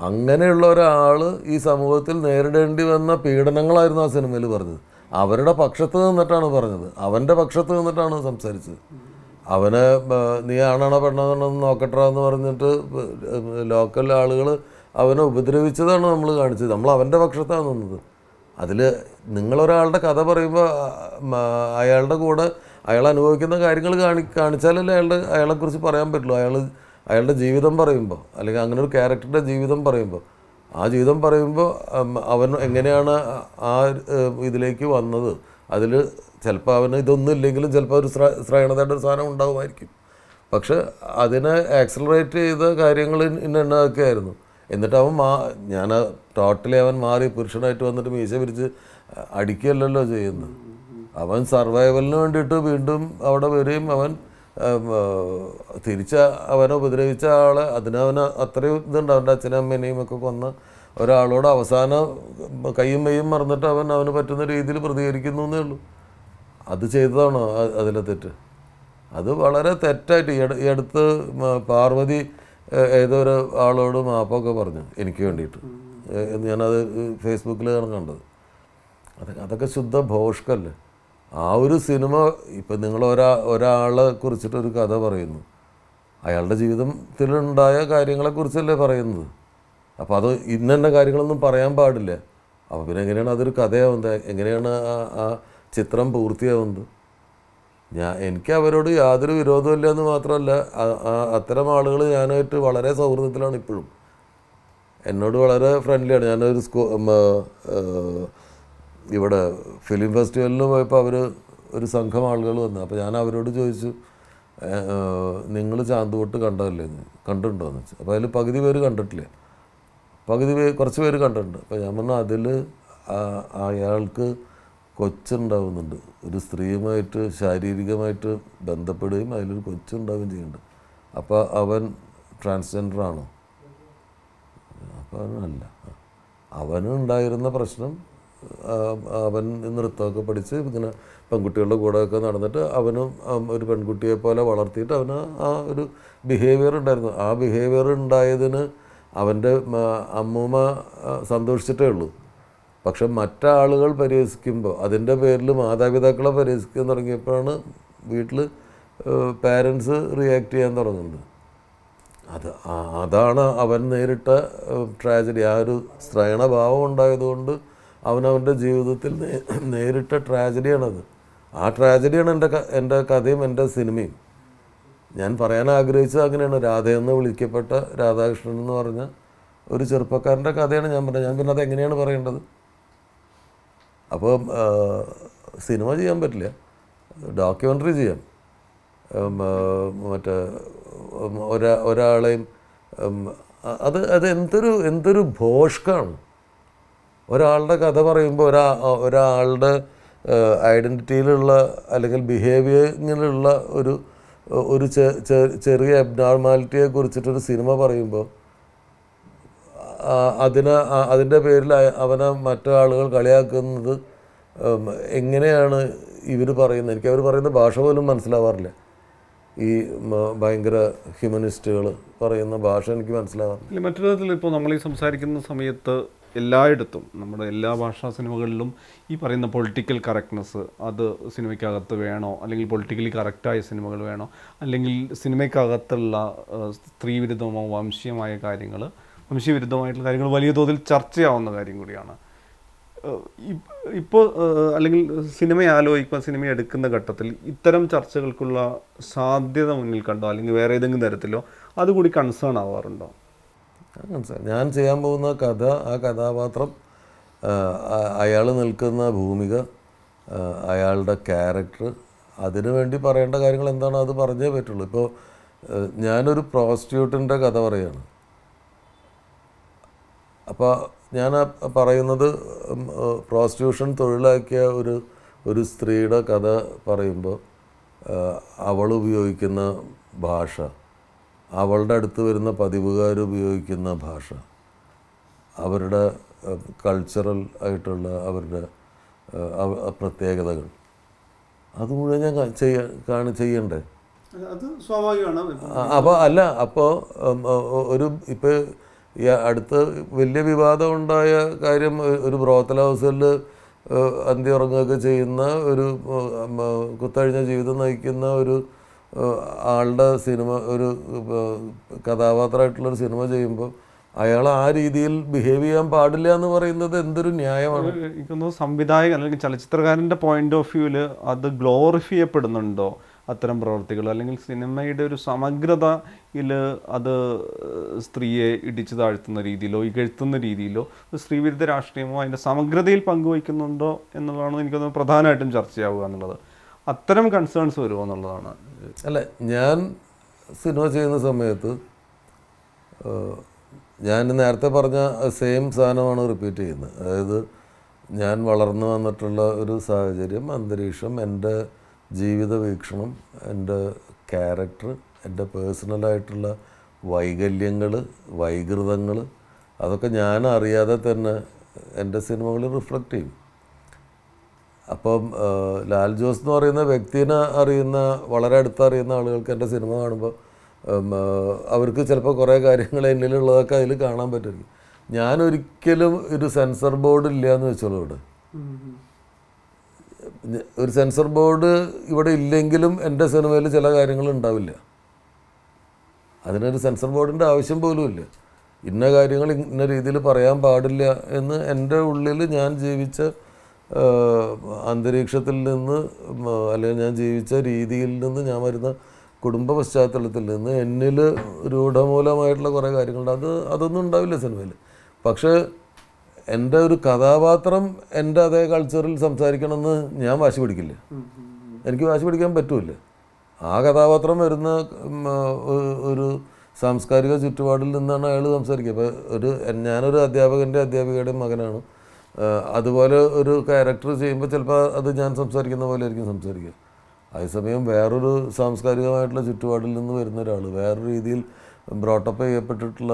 അങ്ങനെയുള്ള ഒരാൾ ഈ സമൂഹത്തിൽ നേരിടേണ്ടി വന്ന പീഡനങ്ങളായിരുന്നു ആ സിനിമയിൽ പറഞ്ഞത് അവരുടെ പക്ഷത്ത് നിന്നിട്ടാണ് പറഞ്ഞത് അവൻ്റെ പക്ഷത്ത് നിന്നിട്ടാണ് സംസാരിച്ചത് അവന് നീ ആണാണോ പെണ്ണാണോ നോക്കട്ടോ എന്ന് പറഞ്ഞിട്ട് ലോക്കൽ ആളുകൾ അവനെ ഉപദ്രവിച്ചതാണ് നമ്മൾ കാണിച്ചത് നമ്മൾ അവൻ്റെ പക്ഷത്താണ് നിന്നത് അതിൽ നിങ്ങളൊരാളുടെ കഥ പറയുമ്പോൾ അയാളുടെ കൂടെ അയാൾ അനുഭവിക്കുന്ന കാര്യങ്ങൾ കാണി കാണിച്ചാലല്ലേ അയാളുടെ അയാളെക്കുറിച്ച് പറയാൻ പറ്റുള്ളൂ അയാൾ അയാളുടെ ജീവിതം പറയുമ്പോൾ അല്ലെങ്കിൽ അങ്ങനെ ഒരു ക്യാരക്ടറിൻ്റെ ജീവിതം പറയുമ്പോൾ ആ ജീവിതം പറയുമ്പോൾ അവൻ എങ്ങനെയാണ് ആ ഇതിലേക്ക് വന്നത് അതിൽ ചിലപ്പോൾ അവന് ഇതൊന്നും ഇല്ലെങ്കിലും ചിലപ്പോൾ ഒരു ശ്രയണതയുടെ ഒരു സാധനം ഉണ്ടാവുമായിരിക്കും പക്ഷെ അതിനെ ആക്സലറേറ്റ് ചെയ്ത കാര്യങ്ങൾ ഇന്നൊക്കെ ആയിരുന്നു എന്നിട്ട് അവൻ മാ ഞാൻ ടോട്ടലി അവൻ മാറി പുരുഷനായിട്ട് വന്നിട്ട് മീശ പിരിച്ച് അടിക്കുകയല്ലല്ലോ ചെയ്യുന്നത് അവൻ സർവൈവലിന് വേണ്ടിയിട്ട് വീണ്ടും അവിടെ വരികയും അവൻ തിരിച്ച് അവനെ ഉപദ്രവിച്ച ആളെ അതിനവന് അത്രയും ഇതുണ്ടാവും അവൻ്റെ അച്ഛനും അമ്മേനെയും ഒക്കെ കൊന്ന ഒരാളോട് അവസാനം കൈയും മെയ്യും മറന്നിട്ട് അവൻ അവന് പറ്റുന്ന രീതിയിൽ പ്രതികരിക്കുന്നു എന്നേ ഉള്ളൂ അത് ചെയ്തതാണോ അതിലെ തെറ്റ് അത് വളരെ തെറ്റായിട്ട് ഈ അടുത്ത് പാർവതി ഏതൊരു ആളോട് മാപ്പൊക്കെ പറഞ്ഞു എനിക്ക് വേണ്ടിയിട്ട് ഞാനത് ഫേസ്ബുക്കിൽ കണ്ടത് അതൊക്കെ ശുദ്ധ ഭോഷ്കല്ലേ ആ ഒരു സിനിമ ഇപ്പം നിങ്ങൾ ഒരാ ഒരാളെ കുറിച്ചിട്ടൊരു കഥ പറയുന്നു അയാളുടെ ജീവിതത്തിലുണ്ടായ കാര്യങ്ങളെക്കുറിച്ചല്ലേ പറയുന്നത് അപ്പോൾ അത് ഇന്ന കാര്യങ്ങളൊന്നും പറയാൻ പാടില്ല അപ്പോൾ പിന്നെ എങ്ങനെയാണ് അതൊരു കഥയാവുന്നത് എങ്ങനെയാണ് ആ ചിത്രം പൂർത്തിയാവുന്നത് ഞാൻ എനിക്ക് അവരോട് യാതൊരു വിരോധമില്ല എന്ന് മാത്രമല്ല അത്തരം ആളുകൾ ഞാനായിട്ട് വളരെ സൗഹൃദത്തിലാണ് ഇപ്പോഴും എന്നോട് വളരെ ഫ്രണ്ട്ലിയാണ് ഞാനൊരു സ്കൂ ഇവിടെ ഫിലിം ഫെസ്റ്റിവലിന് പോയപ്പോൾ അവർ ഒരു സംഘം ആളുകൾ വന്നു അപ്പോൾ ഞാൻ അവരോട് ചോദിച്ചു നിങ്ങൾ തൊട്ട് കണ്ടതല്ലേ എന്ന് കണ്ടിട്ടുണ്ടോ എന്ന് അപ്പോൾ അതിൽ പകുതി പേര് കണ്ടിട്ടില്ല പകുതി പേര് കുറച്ച് പേര് കണ്ടിട്ടുണ്ട് അപ്പോൾ ഞാൻ പറഞ്ഞു അതിൽ അയാൾക്ക് കൊച്ചുണ്ടാവുന്നുണ്ട് ഒരു സ്ത്രീയുമായിട്ട് ശാരീരികമായിട്ട് ബന്ധപ്പെടുകയും അതിലൊരു കൊച്ചുണ്ടാവുകയും ചെയ്യുന്നുണ്ട് അപ്പോൾ അവൻ ട്രാൻസ്ജെൻഡറാണോ അപ്പോൾ അവനല്ല അവനുണ്ടായിരുന്ന പ്രശ്നം അവൻ നൃത്തമൊക്കെ പഠിച്ച് ഇങ്ങനെ പെൺകുട്ടികളുടെ കൂടെയൊക്കെ നടന്നിട്ട് അവനും ഒരു പെൺകുട്ടിയെ പോലെ വളർത്തിയിട്ട് അവന് ആ ഒരു ബിഹേവിയർ ഉണ്ടായിരുന്നു ആ ബിഹേവിയർ ഉണ്ടായതിന് അവൻ്റെ അമ്മൂമ്മ സന്തോഷിച്ചിട്ടേ ഉള്ളൂ പക്ഷെ മറ്റാളുകൾ പരിഹസിക്കുമ്പോൾ അതിൻ്റെ പേരിൽ മാതാപിതാക്കളെ പരിഹസിക്കാൻ തുടങ്ങിയപ്പോഴാണ് വീട്ടിൽ പാരൻസ് റിയാക്ട് ചെയ്യാൻ തുടങ്ങുന്നത് അത് അതാണ് അവൻ നേരിട്ട ട്രാജഡി ആ ഒരു ശ്രയണഭാവം ഉണ്ടായതുകൊണ്ട് അവനവൻ്റെ ജീവിതത്തിൽ നേരിട്ട ട്രാജഡിയാണത് ആ ട്രാജഡിയാണ് എൻ്റെ എൻ്റെ കഥയും എൻ്റെ സിനിമയും ഞാൻ പറയാൻ ആഗ്രഹിച്ചത് അങ്ങനെയാണ് രാധയെന്ന് വിളിക്കപ്പെട്ട രാധാകൃഷ്ണൻ എന്ന് പറഞ്ഞ ഒരു ചെറുപ്പക്കാരൻ്റെ കഥയാണ് ഞാൻ പറഞ്ഞത് ഞാൻ പിന്നെ അത് എങ്ങനെയാണ് പറയേണ്ടത് അപ്പോൾ സിനിമ ചെയ്യാൻ പറ്റില്ല ഡോക്യുമെൻ്ററി ചെയ്യാം മറ്റേ ഒരാ ഒരാളെയും അത് അത് എന്തൊരു എന്തൊരു ഭോഷ്കാണ് ഒരാളുടെ കഥ പറയുമ്പോൾ ഒരാ ഒരാളുടെ ഐഡൻറ്റിറ്റിയിലുള്ള അല്ലെങ്കിൽ ബിഹേവിയറിലുള്ള ഒരു ഒരു ചെറിയ അബ്നോർമാലിറ്റിയെ കുറിച്ചിട്ടൊരു സിനിമ പറയുമ്പോൾ അതിന് അതിൻ്റെ പേരിൽ അവനെ മറ്റാളുകൾ കളിയാക്കുന്നത് എങ്ങനെയാണ് ഇവർ പറയുന്നത് എനിക്ക് അവർ പറയുന്ന ഭാഷ പോലും മനസ്സിലാവാറില്ല ഈ ഭയങ്കര ഹ്യൂമനിസ്റ്റുകൾ പറയുന്ന ഭാഷ എനിക്ക് മനസ്സിലാവാറില്ല മറ്റൊരു തരത്തിൽ ഇപ്പോൾ നമ്മൾ ഈ സംസാരിക്കുന്ന സമയത്ത് എല്ലായിടത്തും നമ്മുടെ എല്ലാ ഭാഷാ സിനിമകളിലും ഈ പറയുന്ന പൊളിറ്റിക്കൽ കറക്റ്റ്നെസ് അത് സിനിമയ്ക്കകത്ത് വേണോ അല്ലെങ്കിൽ പൊളിറ്റിക്കലി കറക്റ്റായ സിനിമകൾ വേണോ അല്ലെങ്കിൽ സിനിമയ്ക്കകത്തുള്ള സ്ത്രീവിരുദ്ധമോ വംശീയമായ കാര്യങ്ങൾ വംശീയവിരുദ്ധമായിട്ടുള്ള കാര്യങ്ങൾ വലിയ തോതിൽ ചർച്ചയാവുന്ന കാര്യം കൂടിയാണ് ഇപ്പോൾ അല്ലെങ്കിൽ സിനിമ ആലോചിക്കുമ്പോൾ സിനിമ എടുക്കുന്ന ഘട്ടത്തിൽ ഇത്തരം ചർച്ചകൾക്കുള്ള സാധ്യത മുന്നിൽ കണ്ടോ അല്ലെങ്കിൽ വേറെ ഏതെങ്കിലും തരത്തിലോ അതുകൂടി കൺസേൺ ആവാറുണ്ടോ ഞാൻ ചെയ്യാൻ പോകുന്ന കഥ ആ കഥാപാത്രം അയാൾ നിൽക്കുന്ന ഭൂമിക അയാളുടെ ക്യാരക്ടർ അതിനുവേണ്ടി പറയേണ്ട കാര്യങ്ങൾ എന്താണ് അത് പറഞ്ഞേ പറ്റുള്ളൂ ഇപ്പോൾ ഞാനൊരു പ്രോസ്റ്റിറ്റ്യൂട്ടിൻ്റെ കഥ പറയുകയാണ് അപ്പോൾ ഞാൻ പറയുന്നത് പ്രോസ്റ്റിറ്റ്യൂഷൻ തൊഴിലാക്കിയ ഒരു ഒരു സ്ത്രീയുടെ കഥ പറയുമ്പോൾ അവൾ ഉപയോഗിക്കുന്ന ഭാഷ അവളുടെ അടുത്ത് വരുന്ന പതിവുകാർ ഉപയോഗിക്കുന്ന ഭാഷ അവരുടെ കൾച്ചറൽ ആയിട്ടുള്ള അവരുടെ പ്രത്യേകതകൾ അത് മുഴുവൻ ഞാൻ ചെയ്യ കാണി ചെയ്യണ്ടേ അത് സ്വാഭാവികമാണ് അപ്പോൾ അല്ല അപ്പോൾ ഒരു ഇപ്പോൾ ഈ അടുത്ത് വലിയ വിവാദം ഉണ്ടായ കാര്യം ഒരു ബ്രോത്തൽ ഹൗസിൽ അന്ത്യ ഉറങ്ങുകയൊക്കെ ചെയ്യുന്ന ഒരു കുത്തഴിഞ്ഞ ജീവിതം നയിക്കുന്ന ഒരു ആളുടെ സിനിമ ഒരു കഥാപാത്രമായിട്ടുള്ളൊരു സിനിമ ചെയ്യുമ്പോൾ അയാൾ ആ രീതിയിൽ ബിഹേവ് ചെയ്യാൻ പാടില്ല എന്ന് പറയുന്നത് എന്തൊരു ന്യായമാണ് എനിക്കൊന്ന് സംവിധായകൻ അല്ലെങ്കിൽ ചലച്ചിത്രകാരൻ്റെ പോയിന്റ് ഓഫ് വ്യൂവിൽ അത് ഗ്ലോറിഫൈ ചെയ്യപ്പെടുന്നുണ്ടോ അത്തരം പ്രവർത്തികൾ അല്ലെങ്കിൽ സിനിമയുടെ ഒരു സമഗ്രതയിൽ അത് സ്ത്രീയെ ഇടിച്ചു താഴ്ത്തുന്ന രീതിയിലോ ഇകഴ്ത്തുന്ന രീതിയിലോ സ്ത്രീവിരുദ്ധ രാഷ്ട്രീയമോ അതിൻ്റെ സമഗ്രതയിൽ പങ്കുവയ്ക്കുന്നുണ്ടോ എന്നുള്ളതാണ് എനിക്കൊന്ന് പ്രധാനമായിട്ടും ചർച്ചയാവുക എന്നുള്ളത് അത്തരം കൺസേൺസ് വരുമോ എന്നുള്ളതാണ് അല്ല ഞാൻ സിനിമ ചെയ്യുന്ന സമയത്ത് ഞാൻ നേരത്തെ പറഞ്ഞ സെയിം സാധനമാണ് റിപ്പീറ്റ് ചെയ്യുന്നത് അതായത് ഞാൻ വളർന്നു വന്നിട്ടുള്ള ഒരു സാഹചര്യം അന്തരീക്ഷം എൻ്റെ ജീവിത വീക്ഷണം എൻ്റെ ക്യാരക്ടർ എൻ്റെ പേഴ്സണലായിട്ടുള്ള വൈകല്യങ്ങൾ വൈകൃതങ്ങൾ അതൊക്കെ ഞാൻ അറിയാതെ തന്നെ എൻ്റെ സിനിമകളിൽ റിഫ്ലക്റ്റ് ചെയ്യും അപ്പം ലാൽ ജോസ് എന്ന് പറയുന്ന വ്യക്തിനെ അറിയുന്ന വളരെ അടുത്ത് അറിയുന്ന ആളുകൾക്ക് എൻ്റെ സിനിമ കാണുമ്പോൾ അവർക്ക് ചിലപ്പോൾ കുറേ കാര്യങ്ങൾ എന്നിലുള്ളതൊക്കെ അതിൽ കാണാൻ പറ്റും ഞാൻ ഒരിക്കലും ഒരു സെൻസർ ബോർഡ് ഇല്ല എന്ന് വെച്ചോളൂ ഇവിടെ ഒരു സെൻസർ ബോർഡ് ഇവിടെ ഇല്ലെങ്കിലും എൻ്റെ സിനിമയിൽ ചില കാര്യങ്ങൾ ഉണ്ടാവില്ല അതിനൊരു സെൻസർ ബോർഡിൻ്റെ ആവശ്യം പോലും ഇല്ല ഇന്ന കാര്യങ്ങൾ ഇന്ന രീതിയിൽ പറയാൻ പാടില്ല എന്ന് എൻ്റെ ഉള്ളിൽ ഞാൻ ജീവിച്ച അന്തരീക്ഷത്തിൽ നിന്ന് അല്ലെങ്കിൽ ഞാൻ ജീവിച്ച രീതിയിൽ നിന്ന് ഞാൻ വരുന്ന കുടുംബ പശ്ചാത്തലത്തിൽ നിന്ന് എന്നിൽ രൂഢമൂലമായിട്ടുള്ള കുറേ കാര്യങ്ങളുണ്ട് അത് അതൊന്നും ഉണ്ടാവില്ല സിനിമയിൽ പക്ഷേ എൻ്റെ ഒരു കഥാപാത്രം എൻ്റെ അതേ കൾച്ചറിൽ സംസാരിക്കണമെന്ന് ഞാൻ വാശി പിടിക്കില്ല എനിക്ക് വാശി പിടിക്കാൻ പറ്റൂല ആ കഥാപാത്രം വരുന്ന ഒരു സാംസ്കാരിക ചുറ്റുപാടിൽ നിന്നാണ് അയാൾ സംസാരിക്കുക അപ്പോൾ ഒരു ഞാനൊരു അധ്യാപകൻ്റെ അധ്യാപികയുടെ മകനാണ് അതുപോലെ ഒരു ക്യാരക്ടർ ചെയ്യുമ്പോൾ ചിലപ്പോൾ അത് ഞാൻ സംസാരിക്കുന്ന പോലെ ആയിരിക്കും സംസാരിക്കുക അതേസമയം വേറൊരു സാംസ്കാരികമായിട്ടുള്ള ചുറ്റുപാടിൽ നിന്ന് വരുന്ന ഒരാൾ വേറൊരു രീതിയിൽ ബ്രോട്ടപ്പ് ചെയ്യപ്പെട്ടിട്ടുള്ള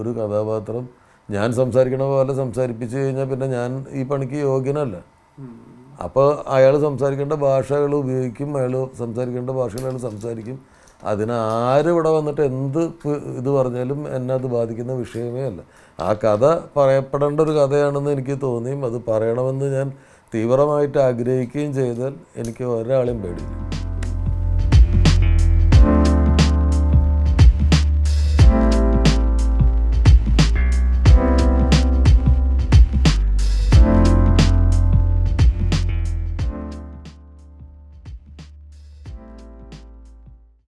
ഒരു കഥാപാത്രം ഞാൻ സംസാരിക്കണ പോലെ സംസാരിപ്പിച്ചു കഴിഞ്ഞാൽ പിന്നെ ഞാൻ ഈ പണിക്ക് യോഗ്യനല്ല അപ്പോൾ അയാൾ സംസാരിക്കേണ്ട ഭാഷകൾ ഉപയോഗിക്കും അയാൾ സംസാരിക്കേണ്ട ഭാഷകൾ അയാൾ സംസാരിക്കും അതിനാരും ഇവിടെ വന്നിട്ട് എന്ത് ഇത് പറഞ്ഞാലും എന്നെ അത് ബാധിക്കുന്ന വിഷയമേ അല്ല ആ കഥ പറയപ്പെടേണ്ട ഒരു കഥയാണെന്ന് എനിക്ക് തോന്നിയും അത് പറയണമെന്ന് ഞാൻ തീവ്രമായിട്ട് ആഗ്രഹിക്കുകയും ചെയ്താൽ എനിക്ക് ഒരാളെയും പേടിയില്ല